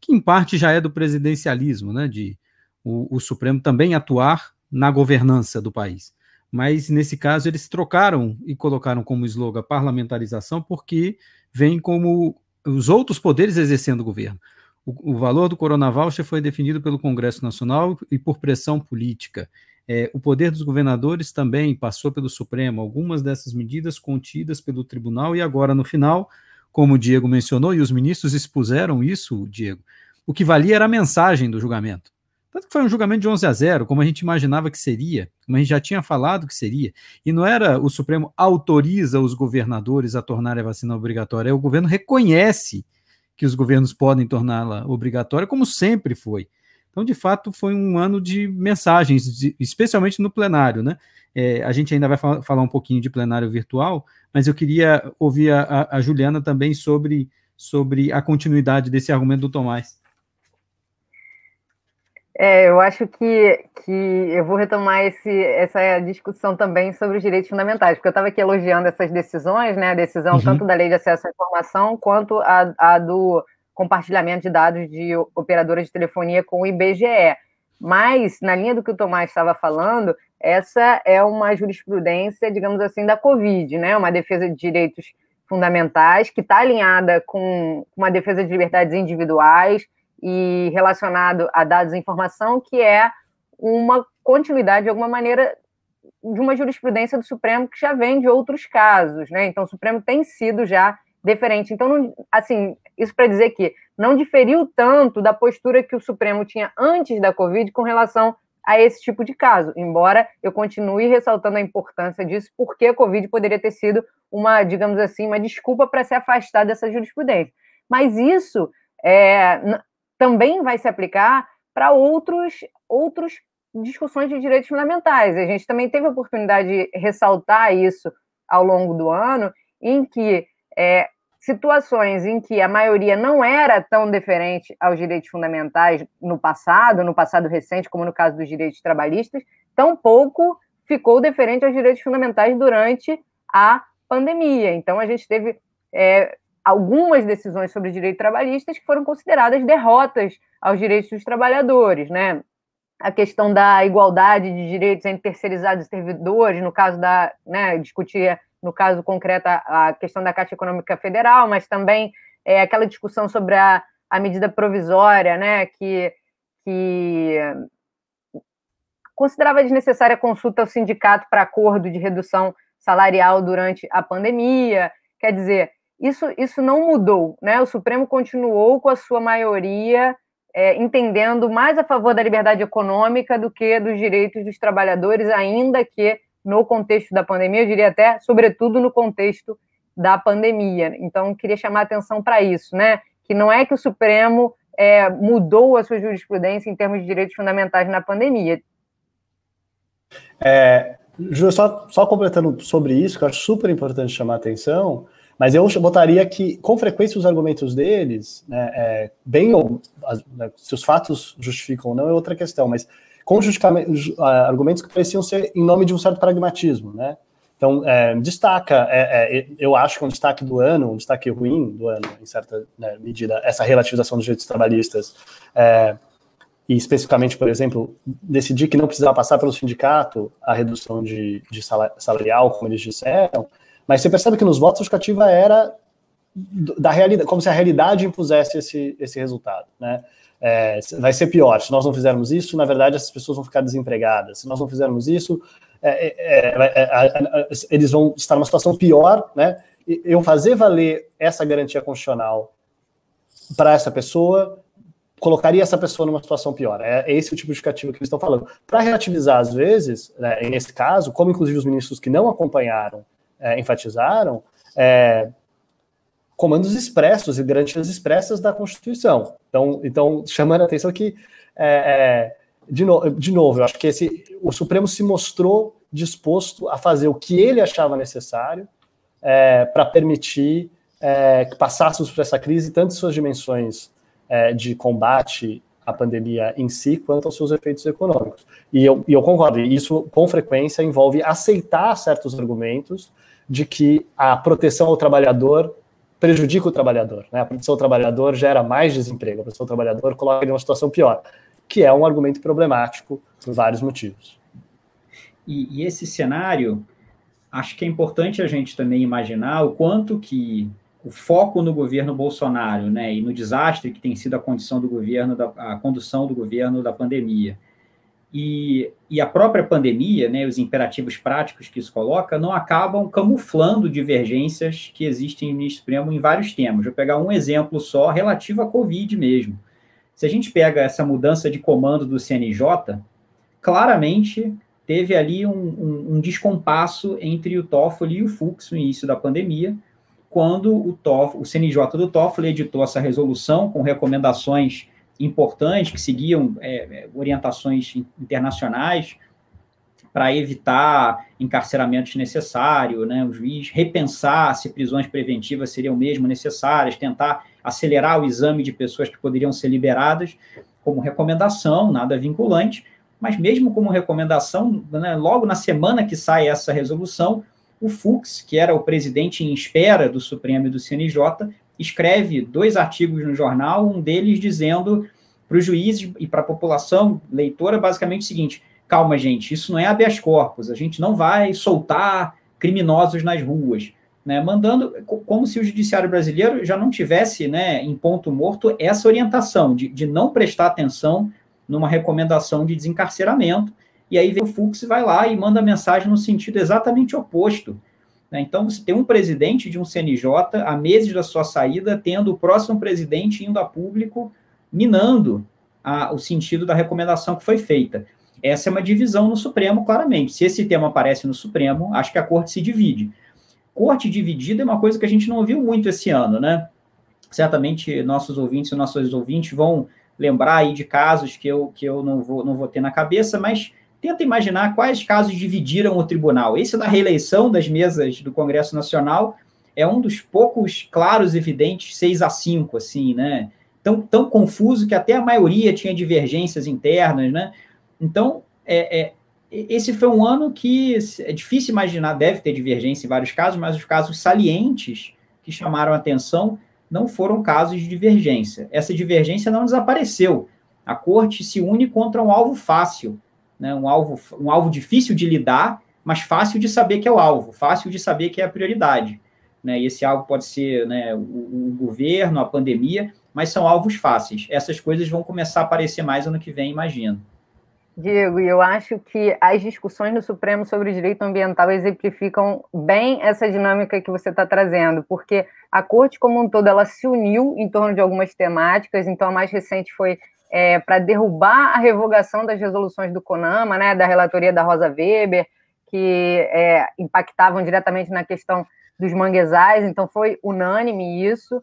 que em parte já é do presidencialismo, né, de o, o Supremo também atuar na governança do país mas nesse caso eles trocaram e colocaram como slogan parlamentarização porque vem como os outros poderes exercendo o governo. O, o valor do Corona Voucher foi definido pelo Congresso Nacional e por pressão política. É, o poder dos governadores também passou pelo Supremo, algumas dessas medidas contidas pelo tribunal, e agora, no final, como o Diego mencionou, e os ministros expuseram isso, Diego, o que valia era a mensagem do julgamento. Tanto que foi um julgamento de 11 a 0, como a gente imaginava que seria, como a gente já tinha falado que seria. E não era o Supremo autoriza os governadores a tornar a vacina obrigatória, é o governo reconhece que os governos podem torná-la obrigatória, como sempre foi. Então, de fato, foi um ano de mensagens, de, especialmente no plenário, né? É, a gente ainda vai fal falar um pouquinho de plenário virtual, mas eu queria ouvir a, a, Juliana também sobre, sobre a continuidade desse argumento do Tomás. É, eu acho que, que eu vou retomar esse, essa discussão também sobre os direitos fundamentais, porque eu estava aqui elogiando essas decisões, né, a decisão uhum. tanto da lei de acesso à informação quanto a, a do compartilhamento de dados de operadoras de telefonia com o IBGE. Mas, na linha do que o Tomás estava falando, essa é uma jurisprudência, digamos assim, da Covid, né? Uma defesa de direitos fundamentais que está alinhada com uma defesa de liberdades individuais, e relacionado a dados e informação, que é uma continuidade, de alguma maneira, de uma jurisprudência do Supremo que já vem de outros casos, né? Então, o Supremo tem sido já diferente. Então, não, assim, isso para dizer que não diferiu tanto da postura que o Supremo tinha antes da Covid com relação a esse tipo de caso, embora eu continue ressaltando a importância disso, porque a Covid poderia ter sido uma, digamos assim, uma desculpa para se afastar dessa jurisprudência. Mas isso é, também vai se aplicar para outros, outros discussões de direitos fundamentais. A gente também teve a oportunidade de ressaltar isso ao longo do ano, em que é, situações em que a maioria não era tão deferente aos direitos fundamentais no passado, no passado recente, como no caso dos direitos trabalhistas, tampouco ficou deferente aos direitos fundamentais durante a pandemia. Então, a gente teve é, algumas decisões sobre direito trabalhista que foram consideradas derrotas aos direitos dos trabalhadores, né? A questão da igualdade de direitos entre terceirizados e servidores, no caso da, né, discutia no caso concreto a questão da Caixa Econômica Federal, mas também é, aquela discussão sobre a, a medida provisória, né, que, que considerava desnecessária a consulta ao sindicato para acordo de redução salarial durante a pandemia. Quer dizer, isso, isso não mudou, né? O Supremo continuou com a sua maioria é, entendendo mais a favor da liberdade econômica do que dos direitos dos trabalhadores, ainda que no contexto da pandemia, eu diria até, sobretudo no contexto da pandemia. Então, queria chamar a atenção para isso, né? Que não é que o Supremo é, mudou a sua jurisprudência em termos de direitos fundamentais na pandemia. É, só, só completando sobre isso, que eu acho super importante chamar a atenção, mas eu botaria que, com frequência, os argumentos deles, né, é, bem ou né, se os fatos justificam ou não é outra questão, mas com ah, argumentos que pareciam ser em nome de um certo pragmatismo, né? Então, é, destaca, é, é eu acho que um destaque do ano, um destaque ruim do ano, em certa né, medida, essa relativização dos direitos trabalhistas, é, e especificamente, por exemplo, decidir que não precisava passar pelo sindicato a redução de, de salarial, como eles disseram, mas você percebe que nos votos a justificativa era da realidade, como se a realidade impusesse esse, esse resultado, né? É, vai ser pior. Se nós não fizermos isso, na verdade, essas pessoas vão ficar desempregadas. Se nós não fizermos isso, é, é, é, é eles vão estar numa situação pior, né? E, eu fazer valer essa garantia constitucional para essa pessoa colocaria essa pessoa numa situação pior. É, é, esse o tipo de justificativa que eles estão falando. Para relativizar, às vezes, né, nesse caso, como inclusive os ministros que não acompanharam é, enfatizaram, é, comandos expressos e garantias expressas da Constituição. Então, então chamando a atenção que, é, é, de, no, de novo, eu acho que esse, o Supremo se mostrou disposto a fazer o que ele achava necessário é, para permitir é, que passássemos por essa crise, tanto em suas dimensões de combate à pandemia em si quanto aos seus efeitos econômicos. E eu, e eu concordo, isso com frequência envolve aceitar certos argumentos de que a proteção ao trabalhador prejudica o trabalhador. Né? A proteção ao trabalhador gera mais desemprego, a proteção ao trabalhador coloca ele uma situação pior, que é um argumento problemático por vários motivos. E, e esse cenário, acho que é importante a gente também imaginar o quanto que o foco no governo Bolsonaro, né, e no desastre que tem sido a condição do governo, da, a condução do governo da pandemia, e, e a própria pandemia, né, os imperativos práticos que isso coloca, não acabam camuflando divergências que existem no Supremo em vários temas. Vou pegar um exemplo só relativo à Covid mesmo. Se a gente pega essa mudança de comando do CNJ, claramente teve ali um, um, um descompasso entre o Toffoli e o Fux no início da pandemia, quando o, Toff, o CNJ do Toffoli editou essa resolução com recomendações importantes que seguiam é, é orientações internacionais para evitar encarceramento desnecessário, né? o juiz repensar se prisões preventivas seriam mesmo necessárias, tentar acelerar o exame de pessoas que poderiam ser liberadas, como recomendação, nada vinculante, mas mesmo como recomendação, né, logo na semana que sai essa resolução, o Fux, que era o presidente em espera do Supremo e do CNJ, escreve dois artigos no jornal, um deles dizendo para os juízes e para a população leitora basicamente o seguinte: calma, gente, isso não é habeas corpus, a gente não vai soltar criminosos nas ruas. Né, mandando como se o judiciário brasileiro já não tivesse, né, em ponto morto, essa orientação de, de não prestar atenção numa recomendação de desencarceramento. E aí vem o Fux vai lá e manda mensagem no sentido exatamente oposto, né? Então, você tem um presidente de um CNJ, a meses da sua saída, tendo o próximo presidente indo a público, minando a, o sentido da recomendação que foi feita. Essa é uma divisão no Supremo, claramente. Se esse tema aparece no Supremo, acho que a corte se divide. Corte dividida é uma coisa que a gente não ouviu muito esse ano, né? Certamente nossos ouvintes e nossos ouvintes vão lembrar aí de casos que eu, que eu não, vou, não vou ter na cabeça, mas Tenta imaginar quais casos dividiram o tribunal. Esse da reeleição das mesas do Congresso Nacional é um dos poucos claros evidentes 6 a 5, assim, né? Tão, tão confuso que até a maioria tinha divergências internas, né? Então, é, é, esse foi um ano que é difícil imaginar, deve ter divergência em vários casos, mas os casos salientes que chamaram atenção não foram casos de divergência. Essa divergência não desapareceu. A corte se une contra um alvo fácil, né? um, alvo, um alvo difícil de lidar, mas fácil de saber que é o alvo, fácil de saber que é a prioridade. Né? E esse alvo pode ser né, o, o governo, a pandemia, mas são alvos fáceis. Essas coisas vão começar a aparecer mais ano que vem, imagino. Diego, e eu acho que as discussões no Supremo sobre o direito ambiental exemplificam bem essa dinâmica que você está trazendo, porque a corte como um todo ela se uniu em torno de algumas temáticas. Então, a mais recente foi é, para derrubar a revogação das resoluções do CONAMA, né, da relatoria da Rosa Weber, que é, impactavam diretamente na questão dos manguezais, então foi unânime isso.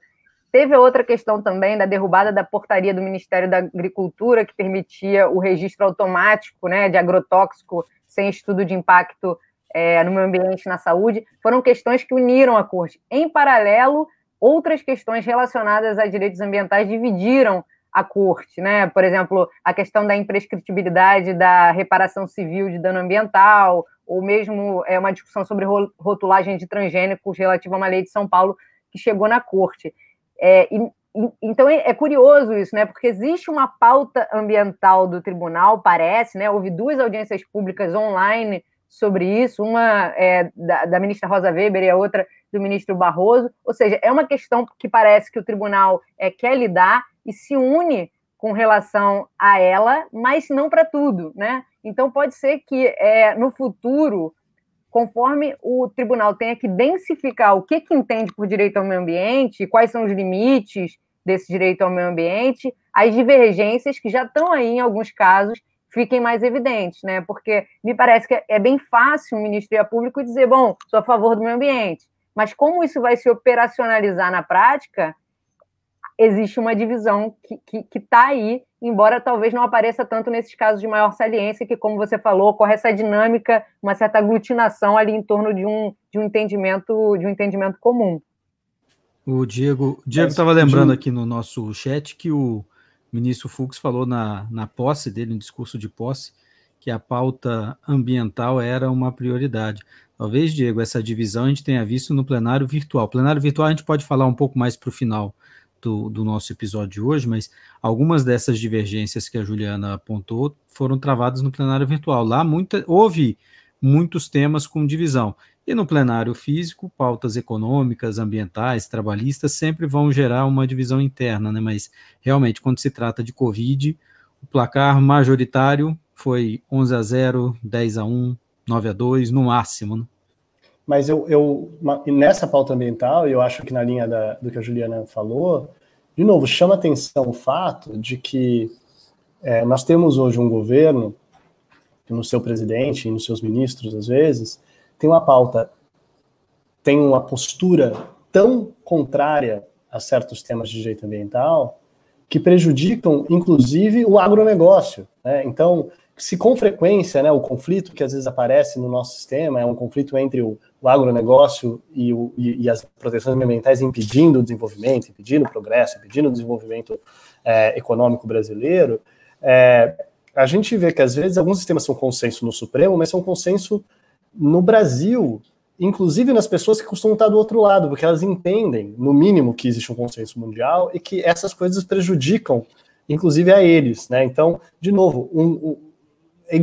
Teve outra questão também da derrubada da portaria do Ministério da Agricultura, que permitia o registro automático né, de agrotóxico sem estudo de impacto é, no meio ambiente e na saúde. Foram questões que uniram a corte. Em paralelo, outras questões relacionadas a direitos ambientais dividiram a corte, né? Por exemplo, a questão da imprescritibilidade da reparação civil de dano ambiental, ou mesmo é uma discussão sobre rotulagem de transgênicos relativa a uma lei de São Paulo que chegou na corte. É, e, então é, é curioso isso, né? Porque existe uma pauta ambiental do tribunal, parece, né? Houve duas audiências públicas online sobre isso, uma é, da, da, ministra Rosa Weber e a outra do ministro Barroso. Ou seja, é uma questão que parece que o tribunal é, quer lidar e se une com relação a ela, mas não para tudo, né? Então pode ser que é, no futuro, conforme o tribunal tenha que densificar o que, que entende por direito ao meio ambiente, quais são os limites desse direito ao meio ambiente, as divergências que já estão aí em alguns casos fiquem mais evidentes, né? Porque me parece que é bem fácil o Ministério Público dizer, bom, sou a favor do meio ambiente, mas como isso vai se operacionalizar na prática, existe uma divisão que está aí, embora talvez não apareça tanto nesses casos de maior saliência, que, como você falou, ocorre essa dinâmica, uma certa aglutinação ali em torno de um, de um entendimento de um entendimento comum. O Diego Diego estava lembrando aqui no nosso chat que o o ministro Fux falou na, na posse dele, no discurso de posse, que a pauta ambiental era uma prioridade. Talvez, Diego, essa divisão a gente tenha visto no plenário virtual. Plenário virtual a gente pode falar um pouco mais para o final do, do, nosso episódio de hoje, mas algumas dessas divergências que a Juliana apontou foram travadas no plenário virtual. Lá muita, houve muitos temas com divisão. E no plenário físico, pautas econômicas, ambientais, trabalhistas sempre vão gerar uma divisão interna, né? Mas realmente, quando se trata de Covid, o placar majoritário foi 11 a 0, 10 a 1, 9 a 2, no máximo. Né? Mas eu, eu nessa pauta ambiental, eu acho que na linha da, do que a Juliana falou, de novo, chama atenção o fato de que é, nós temos hoje um governo, no seu presidente e nos seus ministros, às vezes, tem uma pauta, tem uma postura tão contrária a certos temas de direito ambiental que prejudicam, inclusive, o agronegócio. Né? Então, se com frequência né, o conflito que às vezes aparece no nosso sistema é um conflito entre o, o agronegócio e, o, e, e as proteções ambientais impedindo o desenvolvimento, impedindo o progresso, impedindo o desenvolvimento é, econômico brasileiro, é, a gente vê que às vezes alguns sistemas são consenso no Supremo, mas são consenso no Brasil, inclusive nas pessoas que costumam estar do outro lado, porque elas entendem, no mínimo, que existe um consenso mundial e que essas coisas prejudicam, inclusive, a eles. Né? Então, de novo, um, um, é,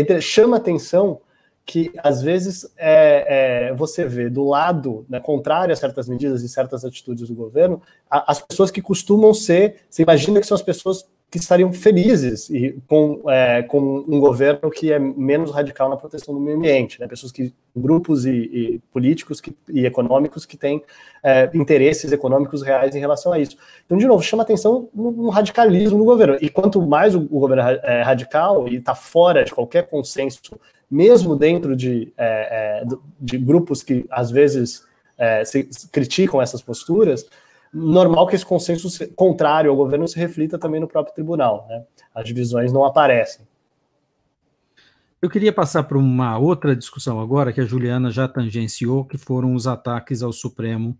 é, é chama atenção que às vezes é, é, você vê do lado né, contrário a certas medidas e certas atitudes do governo, a, as pessoas que costumam ser, você imagina que são as pessoas que estariam felizes e com, é, com um governo que é menos radical na proteção do meio ambiente, né? pessoas que grupos e, e políticos que, e econômicos que têm é, interesses econômicos reais em relação a isso. Então, de novo, chama atenção no, radicalismo do governo. E quanto mais o, o governo é radical e está fora de qualquer consenso, mesmo dentro de, é, é de grupos que às vezes é, se, criticam essas posturas, normal que esse consenso contrário ao governo se reflita também no próprio tribunal. Né? As divisões não aparecem. Eu queria passar para uma outra discussão agora, que a Juliana já tangenciou, que foram os ataques ao Supremo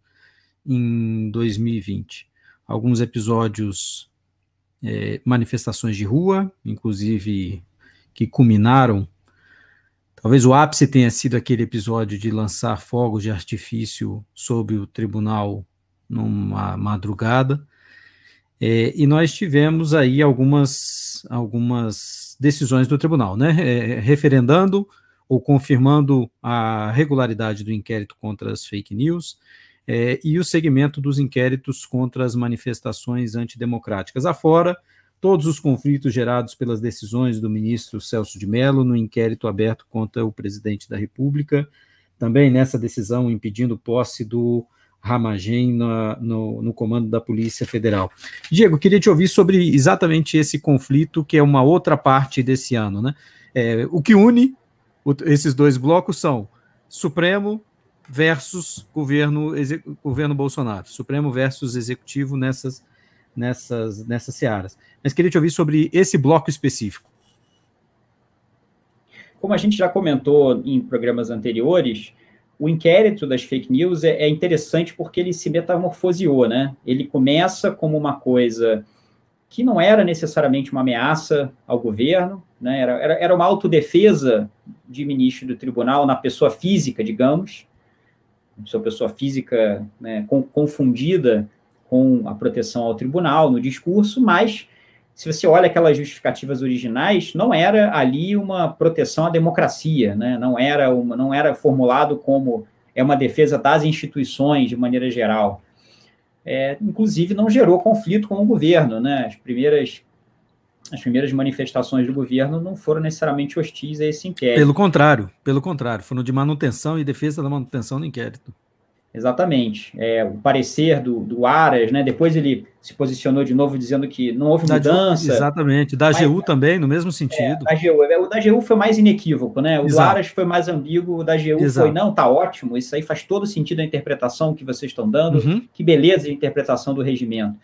em 2020. Alguns episódios, é, manifestações de rua, inclusive que culminaram. Talvez o ápice tenha sido aquele episódio de lançar fogos de artifício sobre o Tribunal numa madrugada, é, e nós tivemos aí algumas, algumas decisões do tribunal, né? É, referendando ou confirmando a regularidade do inquérito contra as fake news é, e o segmento dos inquéritos contra as manifestações antidemocráticas. Afora, todos os conflitos gerados pelas decisões do ministro Celso de Mello no inquérito aberto contra o presidente da República, também nessa decisão impedindo posse do Ramagem na, no, no, comando da Polícia Federal. Diego, queria te ouvir sobre exatamente esse conflito, que é uma outra parte desse ano. Né? É, o que une o, esses dois blocos são Supremo versus governo, governo Bolsonaro, Supremo versus Executivo nessas, nessas, nessas searas. Mas queria te ouvir sobre esse bloco específico. Como a gente já comentou em programas anteriores, o inquérito das fake news é, é, interessante porque ele se metamorfoseou, né? Ele começa como uma coisa que não era necessariamente uma ameaça ao governo, né? era, era, era uma autodefesa de ministro do tribunal na pessoa física, digamos, sua pessoa física né, confundida com a proteção ao tribunal no discurso, mas se você olha aquelas justificativas originais, não era ali uma proteção à democracia, né? não, era uma, não era formulado como é uma defesa das instituições de maneira geral. É, inclusive, não gerou conflito com o governo. Né? As, primeiras, as primeiras manifestações do governo não foram necessariamente hostis a esse inquérito. Pelo contrário, pelo contrário, foram de manutenção e defesa da manutenção do inquérito. Exatamente. É, o parecer do, do Aras, né? Depois ele se posicionou de novo dizendo que não houve mudança. exatamente. Da mas, AGU também, no mesmo é, sentido. É, da AGU. O da AGU foi mais inequívoco, né? O Exato. do Aras foi mais ambíguo, o da AGU Exato. foi, não, tá ótimo, isso aí faz todo sentido a interpretação que vocês estão dando, uhum. que beleza a interpretação do regimento.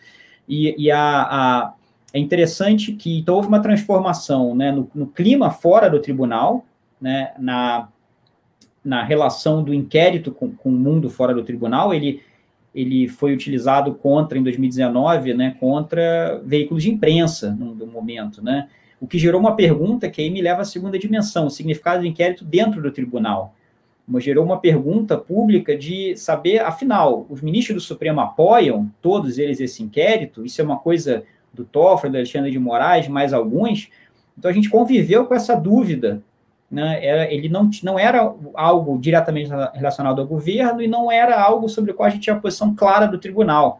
E, e a, a, é interessante que então, houve uma transformação né, no, no clima fora do tribunal, né, na na relação do inquérito com, com, o mundo fora do tribunal, ele, ele foi utilizado contra, em 2019, né, contra veículos de imprensa, no, no momento, né, o que gerou uma pergunta que aí me leva à segunda dimensão, o significado do inquérito dentro do tribunal. Gerou uma pergunta pública de saber, afinal, os ministros do Supremo apoiam, todos eles, esse inquérito? Isso é uma coisa do Toffoli, do Alexandre de Moraes, mais alguns. Então a gente conviveu com essa dúvida né? É, ele não, não era algo diretamente relacionado ao governo e não era algo sobre o qual a gente tinha a posição clara do tribunal.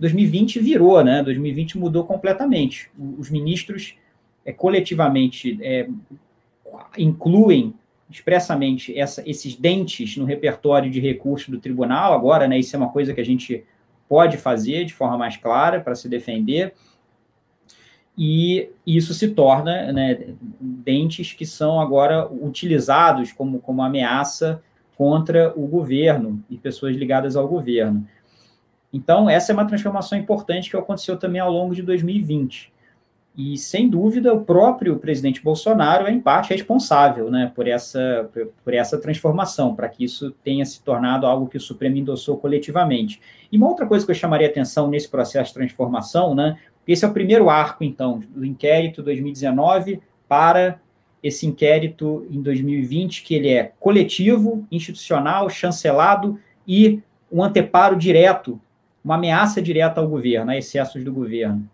2020 virou, né? 2020 mudou completamente. Os ministros é, coletivamente é, incluem expressamente essa, esses dentes no repertório de recurso do tribunal agora, né? Isso é uma coisa que a gente pode fazer de forma mais clara para se defender e isso se torna né, dentes que são agora utilizados como, como ameaça contra o governo e pessoas ligadas ao governo. Então, essa é uma transformação importante que aconteceu também ao longo de 2020. E, sem dúvida, o próprio presidente Bolsonaro é, em parte, responsável né, por, essa, por essa transformação, para que isso tenha se tornado algo que o Supremo endossou coletivamente. E uma outra coisa que eu chamaria atenção nesse processo de transformação, né, esse é o primeiro arco, então, do inquérito 2019 para esse inquérito em 2020, que ele é coletivo, institucional, chancelado e um anteparo direto, uma ameaça direta ao governo, a excessos do governo.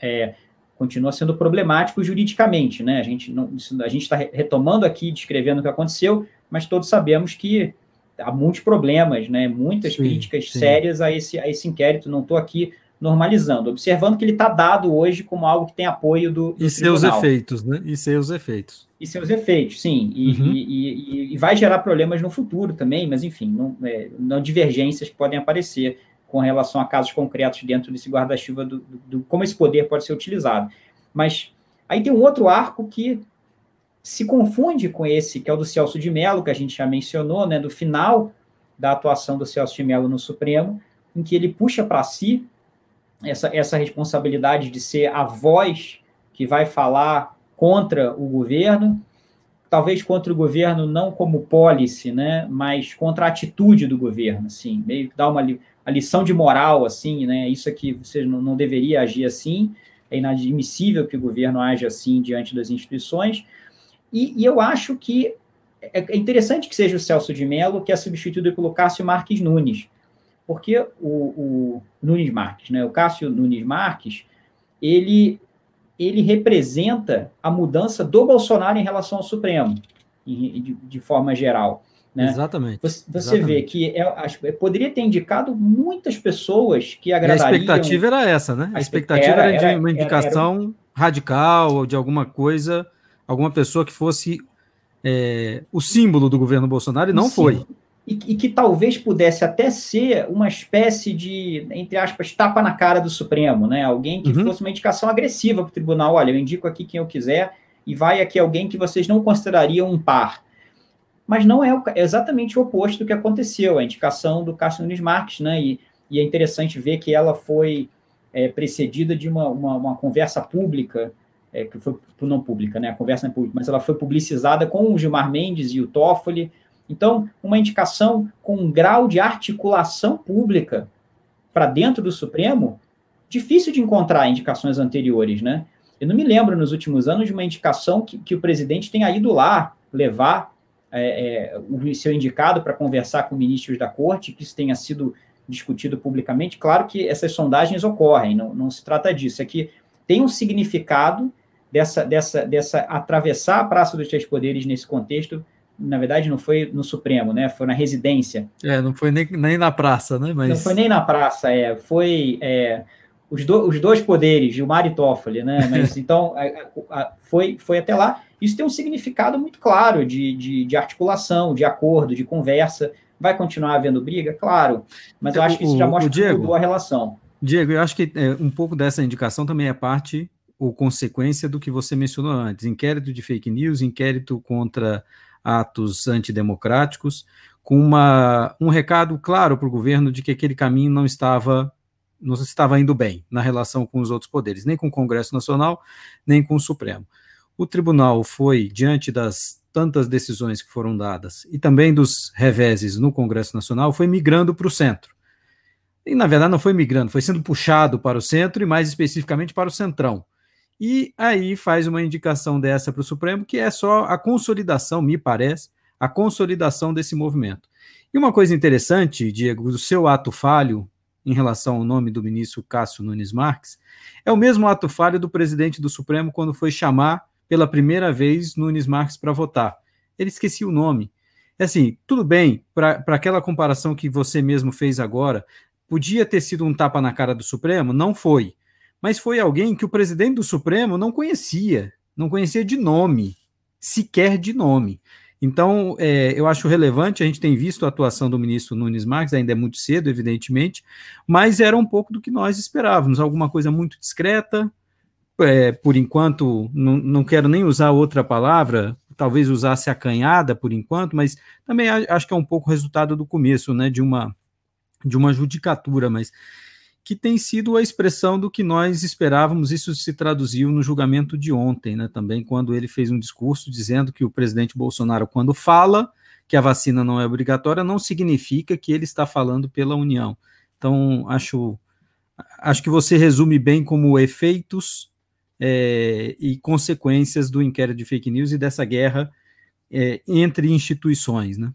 É, continua sendo problemático juridicamente, né? A gente não, a gente está retomando aqui, descrevendo o que aconteceu, mas todos sabemos que há muitos problemas, né? Muitas sim, críticas sim. sérias a esse, a esse inquérito. Não estou aqui normalizando, observando que ele está dado hoje como algo que tem apoio do. do e tribunal. seus efeitos, né? E seus efeitos. E seus efeitos, sim. E, uhum. e, e, e vai gerar problemas no futuro também, mas enfim, não, é, não divergências que podem aparecer com relação a casos concretos dentro desse guarda-chuva do, do, do, como esse poder pode ser utilizado. Mas aí tem um outro arco que se confunde com esse, que é o do Celso de Mello, que a gente já mencionou, né, do final da atuação do Celso de Mello no Supremo, em que ele puxa para si essa, essa responsabilidade de ser a voz que vai falar contra o governo, talvez contra o governo não como policy, né, mas contra a atitude do governo, assim, meio que dar uma li a lição de moral, assim, né, isso aqui você não, não deveria agir assim, é inadmissível que o governo age assim diante das instituições, e, e eu acho que é, é interessante que seja o Celso de Mello, que é substituído pelo Cássio Marques Nunes, porque o, o Nunes Marques, né, o Cássio Nunes Marques, ele, ele representa a mudança do Bolsonaro em relação ao Supremo, de, de forma geral. Né? Exatamente. Você, você exatamente. vê que é, acho, poderia ter indicado muitas pessoas que agradariam. E a expectativa era essa, né? A, expectativa era, era, de uma indicação era, era... radical ou de alguma coisa, alguma pessoa que fosse é, o símbolo do governo Bolsonaro, e não Sim. foi e, e, que talvez pudesse até ser uma espécie de, entre aspas, tapa na cara do Supremo, né? Alguém que uhum. fosse uma indicação agressiva para o tribunal, olha, eu indico aqui quem eu quiser e vai aqui alguém que vocês não considerariam um par. Mas não é, o, é exatamente o oposto do que aconteceu, a indicação do Cássio Nunes Marques, né? E, e é interessante ver que ela foi é, precedida de uma, uma, uma conversa pública, é, que foi não pública, né? A conversa não é pública, mas ela foi publicizada com o Gilmar Mendes e o Toffoli, então, uma indicação com um grau de articulação pública para dentro do Supremo, difícil de encontrar indicações anteriores, né? Eu não me lembro nos últimos anos de uma indicação que, que o presidente tenha ido lá levar é, é, o seu indicado para conversar com ministros da corte, que isso tenha sido discutido publicamente. Claro que essas sondagens ocorrem, não, não se trata disso. É que tem um significado dessa, dessa, dessa atravessar a Praça dos Três Poderes nesse contexto na verdade não foi no Supremo, né? Foi na residência. É, não foi nem, nem na praça, né? Mas... Não foi nem na praça, é. Foi é, os, do, os dois poderes, Gilmar e Toffoli, né? Mas então a, a, foi, foi até lá. Isso tem um significado muito claro de, de, de, articulação, de acordo, de conversa. Vai continuar havendo briga? Claro, mas eu então, acho que isso já mostra o Diego, a relação. Diego, eu acho que é, um pouco dessa indicação também é parte ou consequência do que você mencionou antes: inquérito de fake news, inquérito contra atos antidemocráticos, com uma, um recado claro para o governo de que aquele caminho não estava não estava indo bem na relação com os outros poderes, nem com o Congresso Nacional, nem com o Supremo. O tribunal foi, diante das tantas decisões que foram dadas e também dos reveses no Congresso Nacional, foi migrando para o centro. E, na verdade, não foi migrando, foi sendo puxado para o centro e, mais especificamente, para o centrão. E aí faz uma indicação dessa para o Supremo, que é só a consolidação, me parece, a consolidação desse movimento. E uma coisa interessante, Diego, do seu ato falho em relação ao nome do ministro Cássio Nunes Marques, é o mesmo ato falho do presidente do Supremo quando foi chamar pela primeira vez Nunes Marques para votar. Ele esquecia o nome. É assim, tudo bem, para aquela comparação que você mesmo fez agora, podia ter sido um tapa na cara do Supremo? Não foi mas foi alguém que o presidente do Supremo não conhecia, não conhecia de nome, sequer de nome. Então, é, eu acho relevante, a gente tem visto a atuação do ministro Nunes Marques, ainda é muito cedo, evidentemente, mas era um pouco do que nós esperávamos, alguma coisa muito discreta, é, por enquanto, não, não quero nem usar outra palavra, talvez usasse acanhada por enquanto, mas também acho que é um pouco resultado do começo, né, de uma, de uma judicatura, mas que tem sido a expressão do que nós esperávamos. Isso se traduziu no julgamento de ontem, né, também, quando ele fez um discurso dizendo que o presidente Bolsonaro, quando fala que a vacina não é obrigatória, não significa que ele está falando pela União. Então, acho, acho que você resume bem como efeitos é, e consequências do inquérito de fake news e dessa guerra é, entre instituições, né?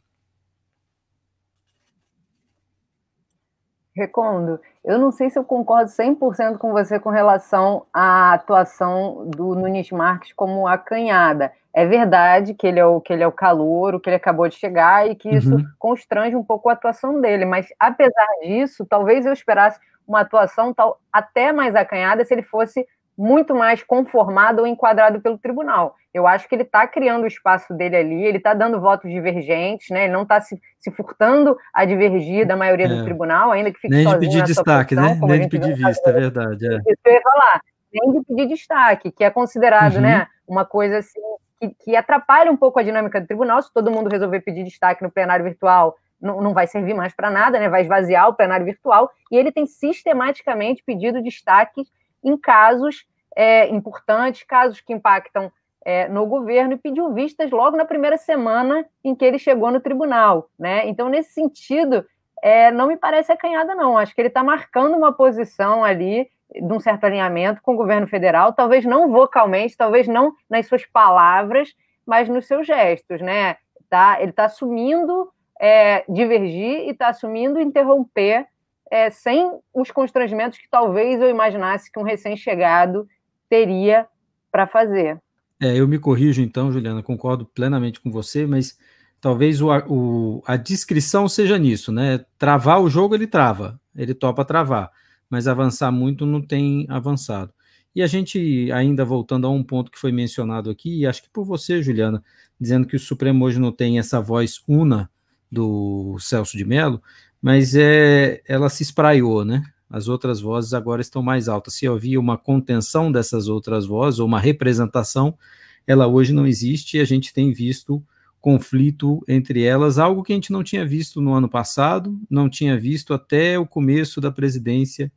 Recondo, eu não sei se eu concordo 100% com você com relação à atuação do Nunes Marques como acanhada. É verdade que ele é o que ele é o calor, o que ele acabou de chegar e que uhum. isso constrange um pouco a atuação dele, mas apesar disso, talvez eu esperasse uma atuação tal até mais acanhada se ele fosse muito mais conformado ou enquadrado pelo tribunal. Eu acho que ele está criando o espaço dele ali, ele está dando votos divergentes, né? Ele não está se, se furtando a divergir da maioria é. do tribunal, ainda que fique Nem sozinho de pedir destaque, posição, né? Nem de pedir vista, é verdade. É. Isso eu ia falar. Nem de pedir destaque, que é considerado, né, uhum. né? Uma coisa assim que, que, atrapalha um pouco a dinâmica do tribunal. Se todo mundo resolver pedir destaque no plenário virtual, não, não vai servir mais para nada, né? Vai esvaziar o plenário virtual. E ele tem sistematicamente pedido destaque em casos é, importantes, casos que impactam é, no governo, e pediu vistas logo na primeira semana em que ele chegou no tribunal. Né? Então, nesse sentido, é, não me parece acanhada, não. Acho que ele está marcando uma posição ali de um certo alinhamento com o governo federal, talvez não vocalmente, talvez não nas suas palavras, mas nos seus gestos, né? Tá? Ele está assumindo é, divergir e está assumindo interromper é, sem os constrangimentos que talvez eu imaginasse que um recém-chegado teria para fazer. É, eu me corrijo então, Juliana, concordo plenamente com você, mas talvez o, o, a descrição seja nisso, né? Travar o jogo ele trava, ele topa travar, mas avançar muito não tem avançado. E a gente, ainda voltando a um ponto que foi mencionado aqui, e acho que por você, Juliana, dizendo que o Supremo hoje não tem essa voz una do Celso de Mello, mas é, ela se espraiou, né? as outras vozes agora estão mais altas. Se havia uma contenção dessas outras vozes, ou uma representação, ela hoje não existe e a gente tem visto conflito entre elas, algo que a gente não tinha visto no ano passado, não tinha visto até o começo da presidência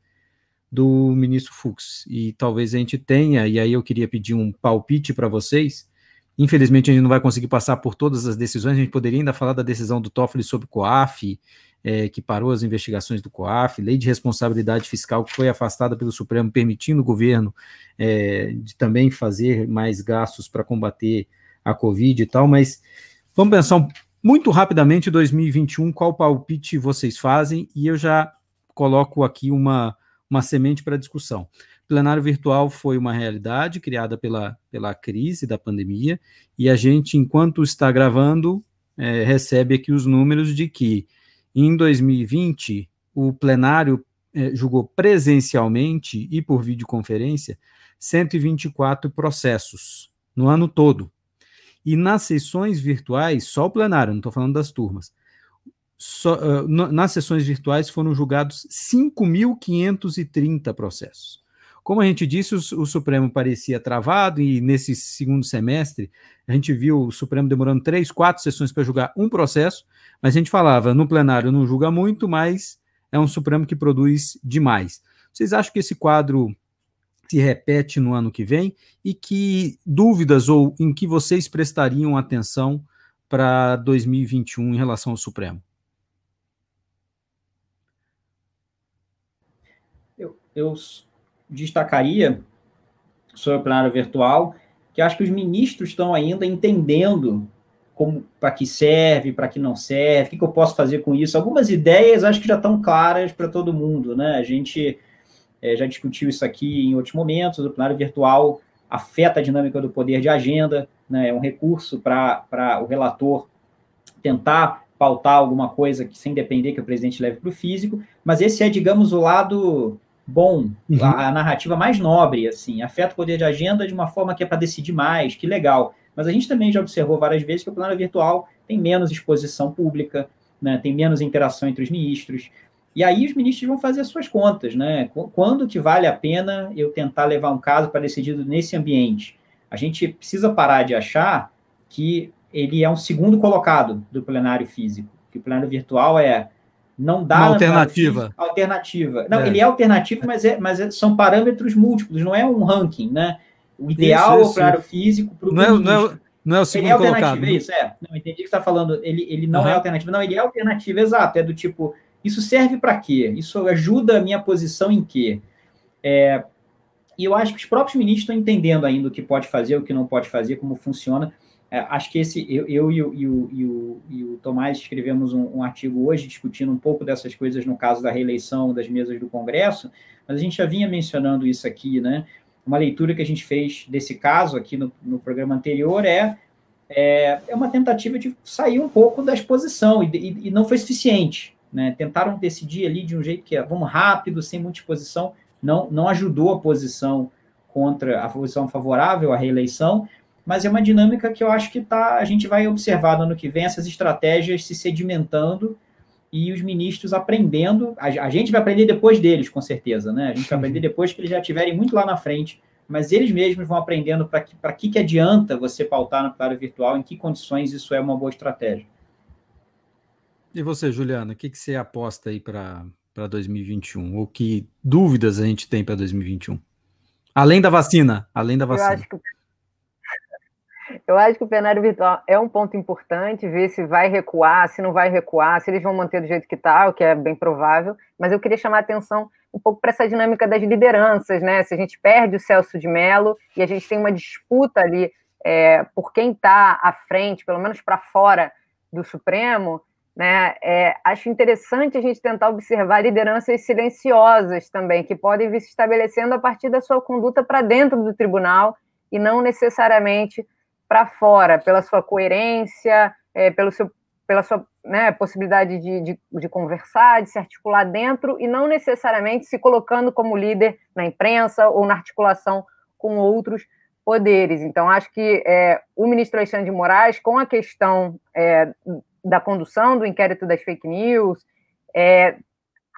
do ministro Fux. E talvez a gente tenha, e aí eu queria pedir um palpite para vocês. Infelizmente, a gente não vai conseguir passar por todas as decisões. A gente poderia ainda falar da decisão do Toffoli sobre COAF, é, que parou as investigações do COAF, lei de responsabilidade fiscal que foi afastada pelo Supremo, permitindo o governo é, de também fazer mais gastos para combater a Covid e tal, mas vamos pensar muito rapidamente 2021, qual palpite vocês fazem, e eu já coloco aqui uma, uma semente para discussão. Plenário virtual foi uma realidade criada pela, pela crise da pandemia, e a gente, enquanto está gravando, é, recebe aqui os números de que em 2020, o plenário eh, julgou presencialmente e por videoconferência 124 processos no ano todo. E nas sessões virtuais, só o plenário, não estou falando das turmas, só, uh, nas sessões virtuais foram julgados 5.530 processos. Como a gente disse, o, o, Supremo parecia travado e nesse segundo semestre a gente viu o Supremo demorando três, quatro sessões para julgar um processo, mas a gente falava no plenário não julga muito, mas é um Supremo que produz demais. Vocês acham que esse quadro se repete no ano que vem e que dúvidas ou em que vocês prestariam atenção para 2021 em relação ao Supremo? Eu, eu destacaria sobre o plenário virtual, que acho que os ministros estão ainda entendendo como para que serve, para que não serve, o que, que, eu posso fazer com isso. Algumas ideias acho que já estão claras para todo mundo, né? A gente é, já discutiu isso aqui em outros momentos, o plenário virtual afeta a dinâmica do poder de agenda, né? é um recurso para o relator tentar pautar alguma coisa que sem depender que o presidente leve para o físico, mas esse é, digamos, o lado bom, uhum. a, a, narrativa mais nobre, assim, afeta o poder de agenda de uma forma que é para decidir mais, que legal. Mas a gente também já observou várias vezes que o plenário virtual tem menos exposição pública, né, tem menos interação entre os ministros. E aí os ministros vão fazer as suas contas, né? Quando que vale a pena eu tentar levar um caso para decidido nesse ambiente? A gente precisa parar de achar que ele é um segundo colocado do plenário físico, que o plenário virtual é não dá alternativa. Alternativa. Não, é. ele é alternativo, mas, é, mas é, são parâmetros múltiplos, não é um ranking, né? O ideal isso, isso. é o físico para o não, é, não, é, não é o segundo é ele é colocado. É né? isso, é. Não, entendi que você está falando. Ele, ele não uhum. é alternativo. Não, ele é alternativo, exato. É do tipo, isso serve para quê? Isso ajuda a minha posição em quê? É, e eu acho que os próprios ministros estão entendendo ainda o que pode fazer, o que não pode fazer, como funciona. É, acho que esse eu, eu e, o, e, o, e, o, e, o, Tomás escrevemos um, um, artigo hoje discutindo um pouco dessas coisas no caso da reeleição das mesas do Congresso, mas a gente já vinha mencionando isso aqui, né? Uma leitura que a gente fez desse caso aqui no, no programa anterior é, é, é uma tentativa de sair um pouco da exposição e, e não foi suficiente, né? Tentaram decidir ali de um jeito que é, vamos rápido, sem muita exposição, não não ajudou a posição contra a posição favorável à reeleição mas é uma dinâmica que eu acho que tá, a gente vai observar no ano que vem essas estratégias se sedimentando e os ministros aprendendo. A, a gente vai aprender depois deles, com certeza, né? A gente vai aprender depois que eles já estiverem muito lá na frente, mas eles mesmos vão aprendendo para que, que, que adianta você pautar na claro virtual, em que condições isso é uma boa estratégia. E você, Juliana, o que, que você aposta aí para 2021? Ou que dúvidas a gente tem para 2021? Além da vacina, além da vacina. Eu acho que eu acho que o plenário virtual é um ponto importante, ver se vai recuar, se não vai recuar, se eles vão manter do jeito que está, o que é bem provável, mas eu queria chamar a atenção um pouco para essa dinâmica das lideranças, né? Se a gente perde o Celso de Mello e a gente tem uma disputa ali é, por quem está à frente, pelo menos para fora do Supremo, né? É, acho interessante a gente tentar observar lideranças silenciosas também, que podem vir se estabelecendo a partir da sua conduta para dentro do tribunal e não necessariamente para fora, pela sua coerência, é, pelo seu, pela sua né, possibilidade de, de, de, conversar, de se articular dentro e não necessariamente se colocando como líder na imprensa ou na articulação com outros poderes. Então, acho que é, o ministro Alexandre de Moraes, com a questão é, da condução do inquérito das fake news, é,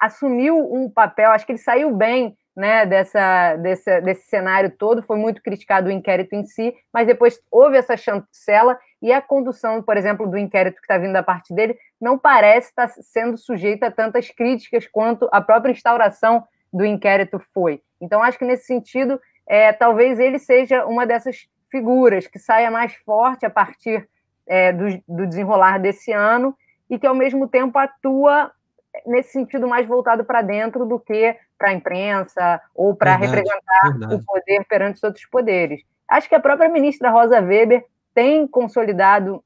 assumiu um papel, acho que ele saiu bem né, dessa, desse, desse cenário todo, foi muito criticado o inquérito em si, mas depois houve essa chancela e a condução, por exemplo, do inquérito que está vindo da parte dele, não parece estar tá sendo sujeita a tantas críticas quanto a própria instauração do inquérito foi. Então, acho que nesse sentido, é, talvez ele seja uma dessas figuras que saia mais forte a partir é, do, do desenrolar desse ano e que, ao mesmo tempo, atua nesse sentido mais voltado para dentro do que para a imprensa ou para representar verdade. o poder perante os outros poderes. Acho que a própria ministra Rosa Weber tem consolidado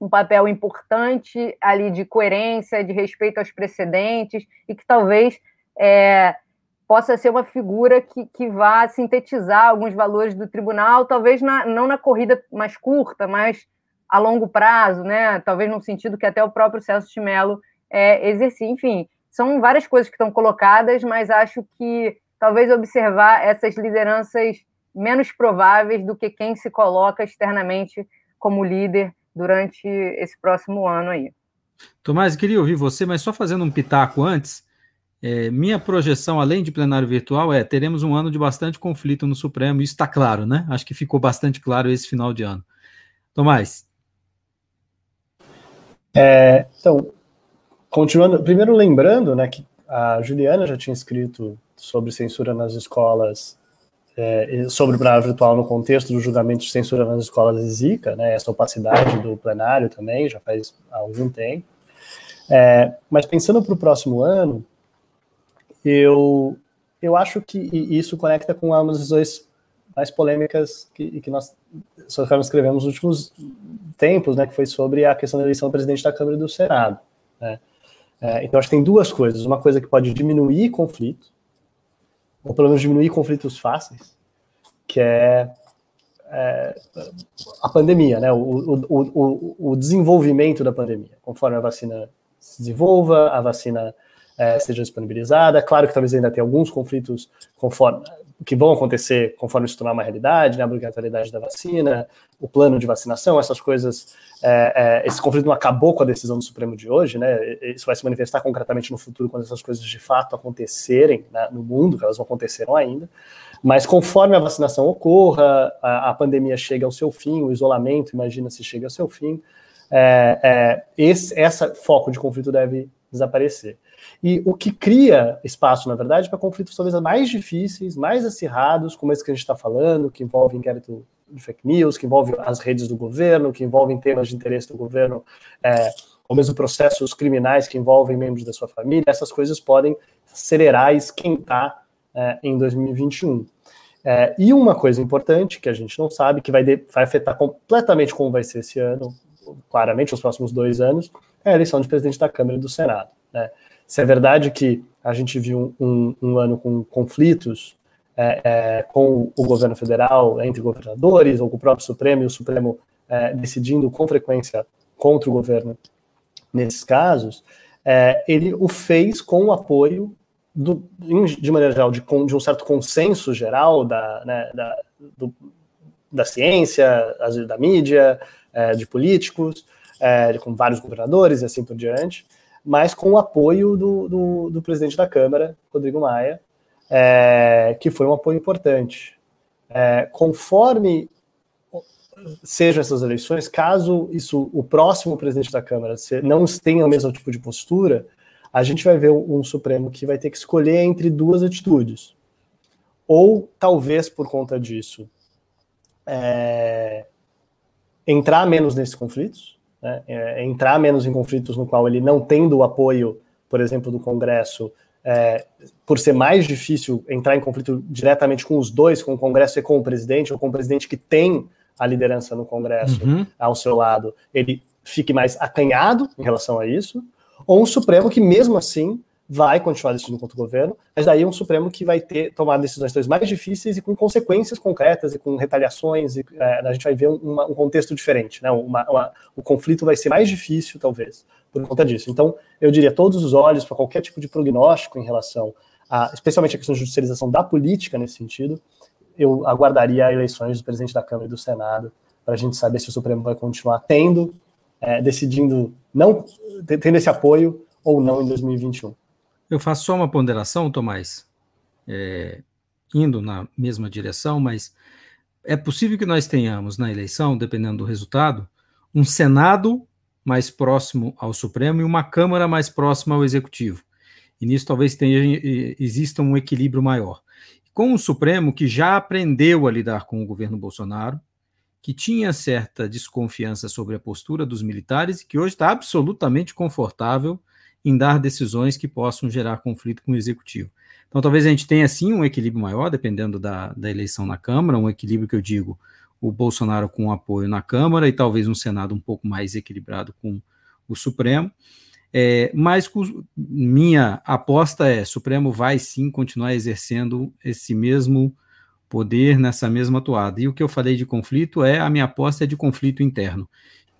um papel importante ali de coerência, de respeito aos precedentes e que talvez é, possa ser uma figura que, que vá sintetizar alguns valores do tribunal, talvez na, não na corrida mais curta, mas a longo prazo, né? talvez num sentido que até o próprio Celso de Mello é, Enfim, são várias coisas que estão colocadas, mas acho que talvez observar essas lideranças menos prováveis do que quem se coloca externamente como líder durante esse próximo ano aí. Tomás, queria ouvir você, mas só fazendo um pitaco antes. É, minha projeção, além de plenário virtual, é teremos um ano de bastante conflito no Supremo, isso está claro, né? Acho que ficou bastante claro esse final de ano. Tomás. É, então, continuando, primeiro lembrando, né, que a Juliana já tinha escrito sobre censura nas escolas, é, sobre o plenário virtual no contexto do julgamento de censura nas escolas de Zika, né, essa opacidade do plenário também, já faz algum tempo. É, mas pensando para o próximo ano, eu, eu acho que isso conecta com uma das duas mais polêmicas que, que nós escrevemos nos últimos tempos, né, que foi sobre a questão da eleição do presidente da Câmara e do Senado. Né? É, então, acho que tem duas coisas. Uma coisa que pode diminuir conflito, ou pelo menos diminuir conflitos fáceis, que é, é a pandemia, né? O, o, o, o, desenvolvimento da pandemia. Conforme a vacina se desenvolva, a vacina é, seja disponibilizada. Claro que talvez ainda tenha alguns conflitos conforme, que vão acontecer conforme se tornar uma realidade, né, a obrigatoriedade da vacina, o plano de vacinação, essas coisas. É, é, esse conflito não acabou com a decisão do Supremo de hoje, né? Isso vai se manifestar concretamente no futuro quando essas coisas de fato acontecerem né, no mundo, que elas não aconteceram ainda. Mas conforme a vacinação ocorra, a, a pandemia chega ao seu fim, o isolamento, imagina se chega ao seu fim, é, é esse essa foco de conflito deve desaparecer e o que cria espaço, na verdade, para conflitos talvez mais difíceis, mais acirrados, como esse que a gente está falando, que envolve inquérito de fake news, que envolve as redes do governo, que envolvem temas de interesse do governo, é, ou mesmo processos criminais que envolvem membros da sua família, essas coisas podem acelerar e esquentar é, em 2021. É, e uma coisa importante que a gente não sabe, que vai, de, vai afetar completamente como vai ser esse ano, claramente os próximos dois anos, é a eleição de presidente da Câmara e do Senado. Né? Se é verdade que a gente viu um, um ano com conflitos é, é, com o governo federal, entre governadores, ou com o próprio Supremo, e o Supremo é, decidindo com frequência contra o governo nesses casos, é, ele o fez com o apoio, do, de maneira geral, de, de, um certo consenso geral da, né, da, do, da ciência, às vezes da mídia, é, de políticos, é, com vários governadores e assim por diante mas com o apoio do, do, do presidente da Câmara, Rodrigo Maia, é, que foi um apoio importante. É, conforme sejam essas eleições, caso isso o próximo presidente da Câmara não tenha o mesmo tipo de postura, a gente vai ver um, Supremo que vai ter que escolher entre duas atitudes. Ou talvez por conta disso é, entrar menos nesses conflitos, né, é, é, entrar menos em conflitos no qual ele não tendo o apoio, por exemplo, do Congresso, é, por ser mais difícil entrar em conflito diretamente com os dois, com o Congresso e com o presidente, ou com o presidente que tem a liderança no Congresso uhum. ao seu lado, ele fique mais acanhado em relação a isso, ou um Supremo que mesmo assim vai continuar decidindo contra o governo, mas daí é um Supremo que vai ter tomar decisões mais difíceis e com consequências concretas e com retaliações, e, é, a gente vai ver um contexto diferente, né? Uma, uma, o conflito vai ser mais difícil, talvez, por conta disso. Então, eu diria todos os olhos para qualquer tipo de prognóstico em relação a, especialmente a questão de judicialização da política nesse sentido, eu aguardaria eleições do presidente da Câmara e do Senado para a gente saber se o Supremo vai continuar tendo, é, decidindo não tendo esse apoio ou não em 2021. Eu faço só uma ponderação, Tomás, é, indo na mesma direção, mas é possível que nós tenhamos na eleição, dependendo do resultado, um Senado mais próximo ao Supremo e uma Câmara mais próxima ao Executivo. E nisso talvez tenha, exista um equilíbrio maior. Com o Supremo, que já aprendeu a lidar com o governo Bolsonaro, que tinha certa desconfiança sobre a postura dos militares e que hoje está absolutamente confortável em dar decisões que possam gerar conflito com o executivo. Então, talvez a gente tenha sim um equilíbrio maior, dependendo da, da eleição na Câmara, um equilíbrio que eu digo, o Bolsonaro com apoio na Câmara e talvez um Senado um pouco mais equilibrado com o Supremo. É, mas minha aposta é: o Supremo vai sim continuar exercendo esse mesmo poder nessa mesma toada. E o que eu falei de conflito é: a minha aposta é de conflito interno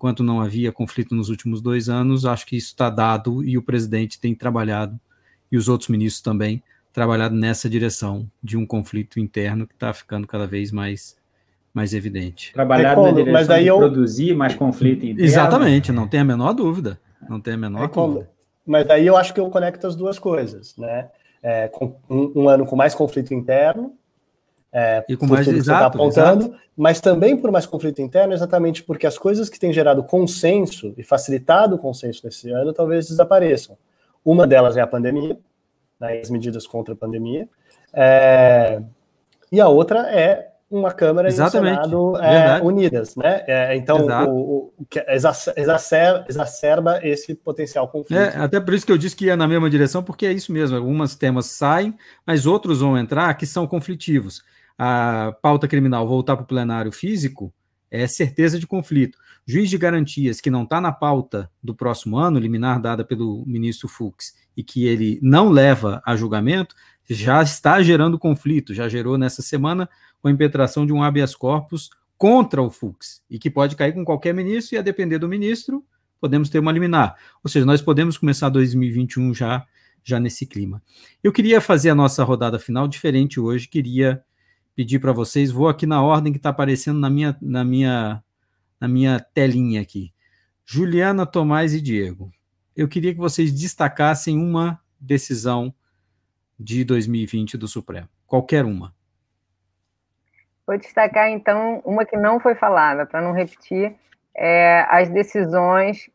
quanto não havia conflito nos últimos dois anos, acho que isso está dado e o presidente tem trabalhado, e os outros ministros também, trabalhado nessa direção de um conflito interno que está ficando cada vez mais mais evidente. Trabalhado é, na direção mas daí eu... produzir mais conflito interno. Exatamente, não tem a menor dúvida. Não tem a menor dúvida. Mas daí eu acho que eu conecto as duas coisas, né? É, um, um, ano com mais conflito interno é, e com mais tudo exato, que você está apontando, exato. mas também por mais conflito interno, exatamente porque as coisas que têm gerado consenso e facilitado o consenso nesse ano talvez desapareçam. Uma delas é a pandemia, né, as medidas contra a pandemia, é, e a outra é uma Câmara exatamente. e um Senado é, unidas. Né? É, então, o, o, que exacerba, exacerba esse potencial conflito. É, até por isso que eu disse que ia na mesma direção, porque é isso mesmo, alguns temas saem, mas outros vão entrar que são conflitivos a pauta criminal voltar para o plenário físico, é certeza de conflito. Juiz de garantias que não está na pauta do próximo ano, liminar dada pelo ministro Fux, e que ele não leva a julgamento, já está gerando conflito, já gerou nessa semana a impetração de um habeas corpus contra o Fux, e que pode cair com qualquer ministro, e a depender do ministro, podemos ter uma liminar. Ou seja, nós podemos começar 2021 já, já nesse clima. Eu queria fazer a nossa rodada final diferente hoje, queria pedir para vocês. Vou aqui na ordem que está aparecendo na minha, na, minha, na minha telinha aqui. Juliana, Tomás e Diego. Eu queria que vocês destacassem uma decisão de 2020 do Supremo, qualquer uma. Vou destacar, então, uma que não foi falada, para não repetir, é, as decisões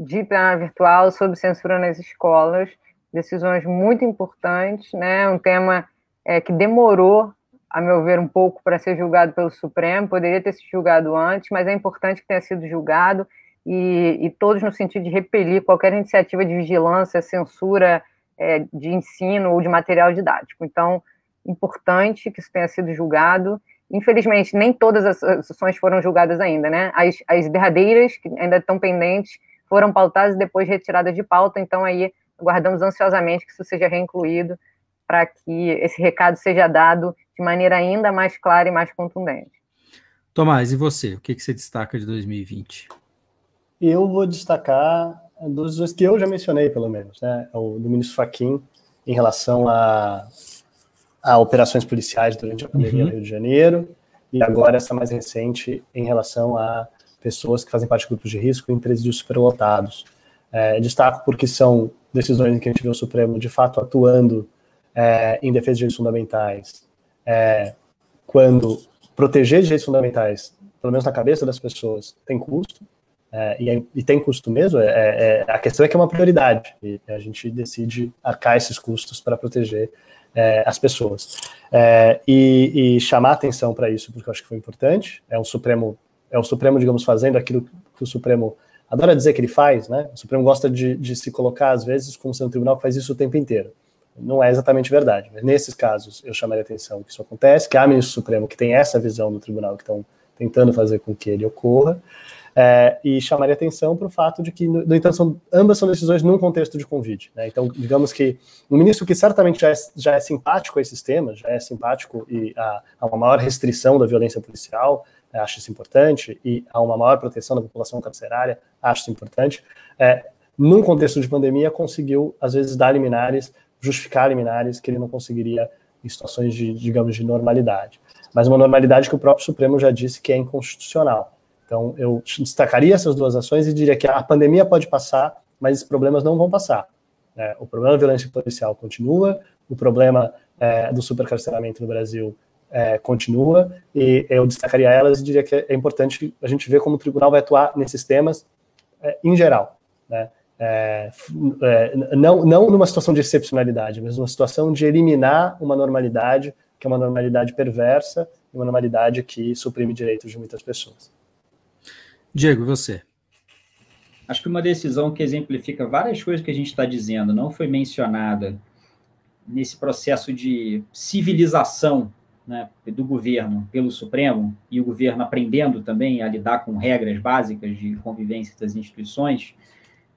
de pena virtual sobre censura nas escolas, decisões muito importantes, né? um tema é, que demorou a meu ver, um pouco para ser julgado pelo Supremo, poderia ter se julgado antes, mas é importante que tenha sido julgado e, e todos no sentido de repelir qualquer iniciativa de vigilância, censura é, de ensino ou de material didático. Então, importante que isso tenha sido julgado. Infelizmente, nem todas as ações foram julgadas ainda, né? As, as derradeiras, que ainda estão pendentes, foram pautadas e depois retiradas de pauta, então aí aguardamos ansiosamente que isso seja reincluído para que esse recado seja dado de maneira ainda mais clara e mais contundente. Tomás, e você? O que, que você destaca de 2020? Eu vou destacar dos que eu já mencionei, pelo menos, né? O do ministro Faquim em relação a, a operações policiais durante a pandemia uhum. no Rio de Janeiro e agora essa mais recente em relação a pessoas que fazem parte de grupos de risco em presídios superlotados. É, destaco porque são decisões em que a gente vê o Supremo de fato atuando é, em defesa de direitos fundamentais é, quando proteger direitos fundamentais, pelo menos na cabeça das pessoas, tem custo, é, e, é, e, tem custo mesmo, é, é, é, a questão é que é uma prioridade, e a gente decide arcar esses custos para proteger as pessoas. E, e, chamar atenção para isso, porque eu acho que foi importante, é o Supremo, é o Supremo, digamos, fazendo aquilo que o Supremo adora dizer que ele faz, né? O Supremo gosta de, de se colocar, às vezes, como sendo um tribunal que faz isso o tempo inteiro não é exatamente verdade. Mas nesses casos, eu chamaria atenção que isso acontece, que há ministro Supremo que tem essa visão do tribunal, que estão tentando fazer com que ele ocorra, é, e chamaria atenção para o fato de que, no, no entanto, são, ambas são decisões num contexto de convite. Né? Então, digamos que um ministro que certamente já é, já é simpático a esses temas, já é simpático e a, a uma maior restrição da violência policial, é, acho isso importante, e a uma maior proteção da população carcerária, acho isso importante, é, num contexto de pandemia, conseguiu, às vezes, dar liminares justificar liminares que ele não conseguiria em situações de, digamos, de normalidade. Mas uma normalidade que o próprio Supremo já disse que é inconstitucional. Então, eu destacaria essas duas ações e diria que a pandemia pode passar, mas esses problemas não vão passar. É, o problema da violência policial continua, o problema é, do supercarceramento no Brasil é, continua, e eu destacaria elas e diria que é importante a gente ver como o tribunal vai atuar nesses temas é, em geral. Né? é, é, não, não numa situação de excepcionalidade, mas numa situação de eliminar uma normalidade que é uma normalidade perversa e uma normalidade que suprime direitos de muitas pessoas. Diego, você? Acho que uma decisão que exemplifica várias coisas que a gente está dizendo não foi mencionada nesse processo de civilização né, do governo pelo Supremo e o governo aprendendo também a lidar com regras básicas de convivência das instituições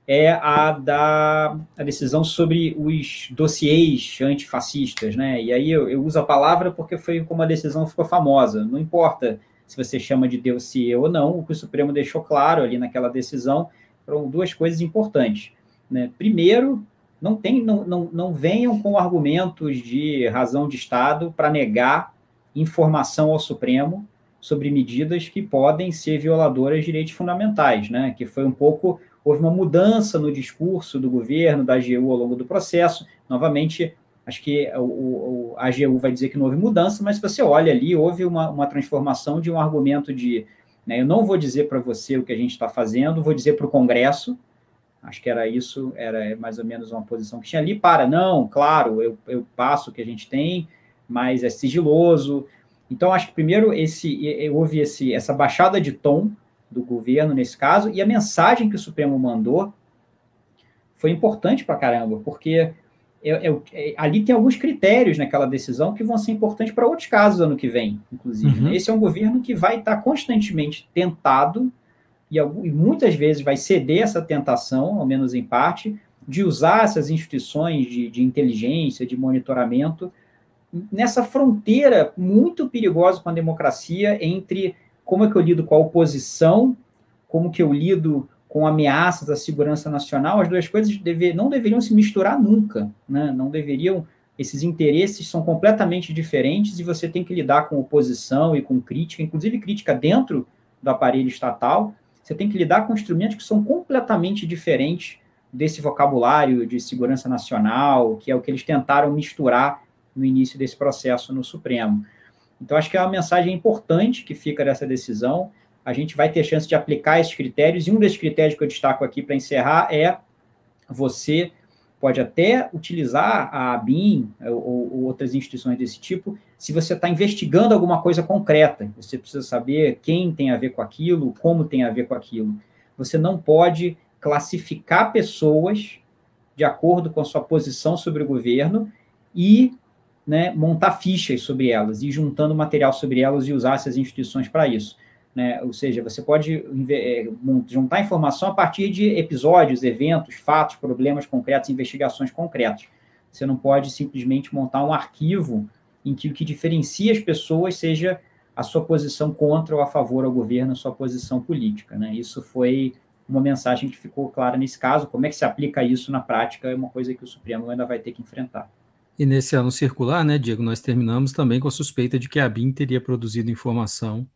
é a da a decisão sobre os dossiês antifascistas, né? E aí eu, eu, uso a palavra porque foi como a decisão ficou famosa. Não importa se você chama de dossiê é ou não, o que o Supremo deixou claro ali naquela decisão foram duas coisas importantes. Né? Primeiro, não, tem, não, não, não venham com argumentos de razão de Estado para negar informação ao Supremo sobre medidas que podem ser violadoras de direitos fundamentais, né? Que foi um pouco Houve uma mudança no discurso do governo, da AGU ao longo do processo. Novamente, acho que o, o, a AGU vai dizer que não houve mudança, mas se você olha ali, houve uma, uma transformação de um argumento de né, eu não vou dizer para você o que a gente está fazendo, vou dizer para o Congresso, acho que era isso, era mais ou menos uma posição que tinha ali, para, não, claro, eu, eu passo o que a gente tem, mas é sigiloso. Então, acho que primeiro esse, houve esse, essa baixada de tom do governo nesse caso, e a mensagem que o Supremo mandou foi importante para caramba, porque é, é é, ali tem alguns critérios naquela decisão que vão ser importantes para outros casos ano que vem, inclusive. Né? Uhum. Esse é um governo que vai estar tá constantemente tentado e, e muitas vezes vai ceder essa tentação, ao menos em parte, de usar essas instituições de, de inteligência, de monitoramento, nessa fronteira muito perigosa com a democracia entre como é que eu lido com a oposição, como que eu lido com ameaças à segurança nacional, as duas coisas deve, não deveriam se misturar nunca, né? não deveriam, esses interesses são completamente diferentes e você tem que lidar com oposição e com crítica, inclusive crítica dentro do aparelho estatal, você tem que lidar com instrumentos que são completamente diferentes desse vocabulário de segurança nacional, que é o que eles tentaram misturar no início desse processo no Supremo. Então, acho que é uma mensagem importante que fica dessa decisão. A gente vai ter chance de aplicar esses critérios, e um desses critérios que eu destaco aqui para encerrar é você pode até utilizar a ABIN ou, ou outras instituições desse tipo, se você está investigando alguma coisa concreta. Você precisa saber quem tem a ver com aquilo, como tem a ver com aquilo. Você não pode classificar pessoas de acordo com a sua posição sobre o governo e né, montar fichas sobre elas e juntando material sobre elas e usar essas instituições para isso. Né? Ou seja, você pode é, juntar informação a partir de episódios, eventos, fatos, problemas concretos, investigações concretas. Você não pode simplesmente montar um arquivo em que o que diferencia as pessoas seja a sua posição contra ou a favor ao governo, a sua posição política. Né? Isso foi uma mensagem que ficou clara nesse caso. Como é que se aplica isso na prática é uma coisa que o Supremo ainda vai ter que enfrentar. E nesse ano circular, né, Diego, nós terminamos também com a suspeita de que a BIM teria produzido informação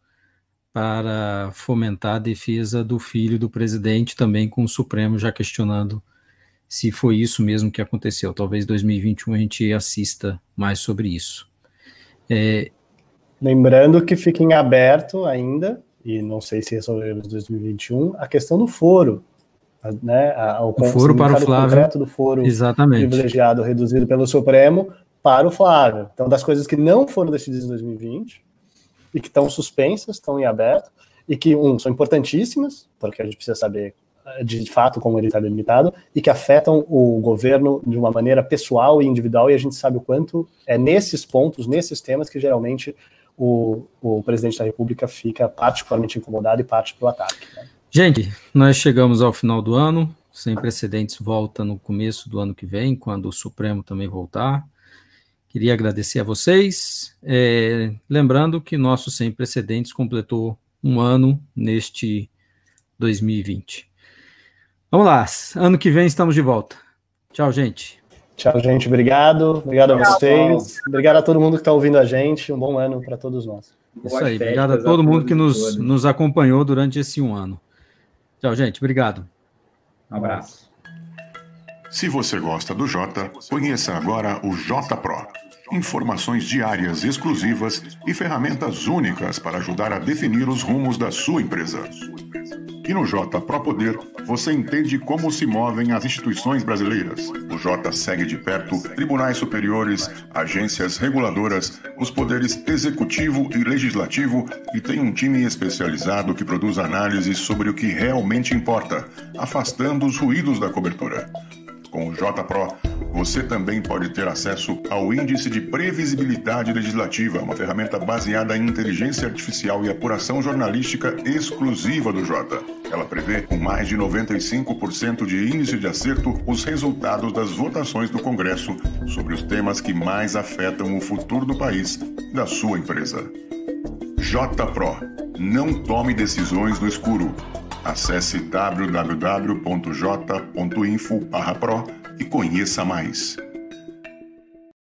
para fomentar a defesa do filho do presidente, também com o Supremo já questionando se foi isso mesmo que aconteceu. Talvez 2021 a gente assista mais sobre isso. É... Lembrando que fica em aberto ainda, e não sei se resolveremos 2021, a questão do foro, né, o, o foro para o Flávio. concreto do foro Exatamente. privilegiado reduzido pelo Supremo para o Flávio. Então, das coisas que não foram decididas em 2020 e que estão suspensas, estão em aberto, e que, um, são importantíssimas, porque a gente precisa saber eh, de fato como ele está delimitado, e que afetam o governo de uma maneira pessoal e individual, e a gente sabe o quanto é nesses pontos, nesses temas, que geralmente o, o presidente da República fica particularmente incomodado e parte para o ataque. Né? Gente, nós chegamos ao final do ano, sem precedentes volta no começo do ano que vem, quando o Supremo também voltar. Queria agradecer a vocês, é, lembrando que nosso Sem Precedentes completou um ano neste 2020. Vamos lá, ano que vem estamos de volta. Tchau, gente. Tchau, gente. Obrigado. Obrigado a vocês. Obrigado a todo mundo que está ouvindo a gente. Um bom ano para todos nós. Isso aí. Obrigado a todo mundo que nos, nos acompanhou durante esse um ano. Tchau, gente. Obrigado. Um abraço. Se você gosta do Jota, conheça agora o Jota Pro. Informações diárias exclusivas e ferramentas únicas para ajudar a definir os rumos da sua empresa. Que no J Pro Poder, você entende como se movem as instituições brasileiras. O J segue de perto tribunais superiores, agências reguladoras, os poderes executivo e legislativo e tem um time especializado que produz análises sobre o que realmente importa, afastando os ruídos da cobertura. Com o JPRO, você também pode ter acesso ao Índice de Previsibilidade Legislativa, uma ferramenta baseada em inteligência artificial e apuração jornalística exclusiva do Jota. Ela prevê, com mais de 95% de índice de acerto, os resultados das votações do Congresso sobre os temas que mais afetam o futuro do país e da sua empresa. JPRO. Não tome decisões no escuro. Acesse www.j.info.pro e conheça mais.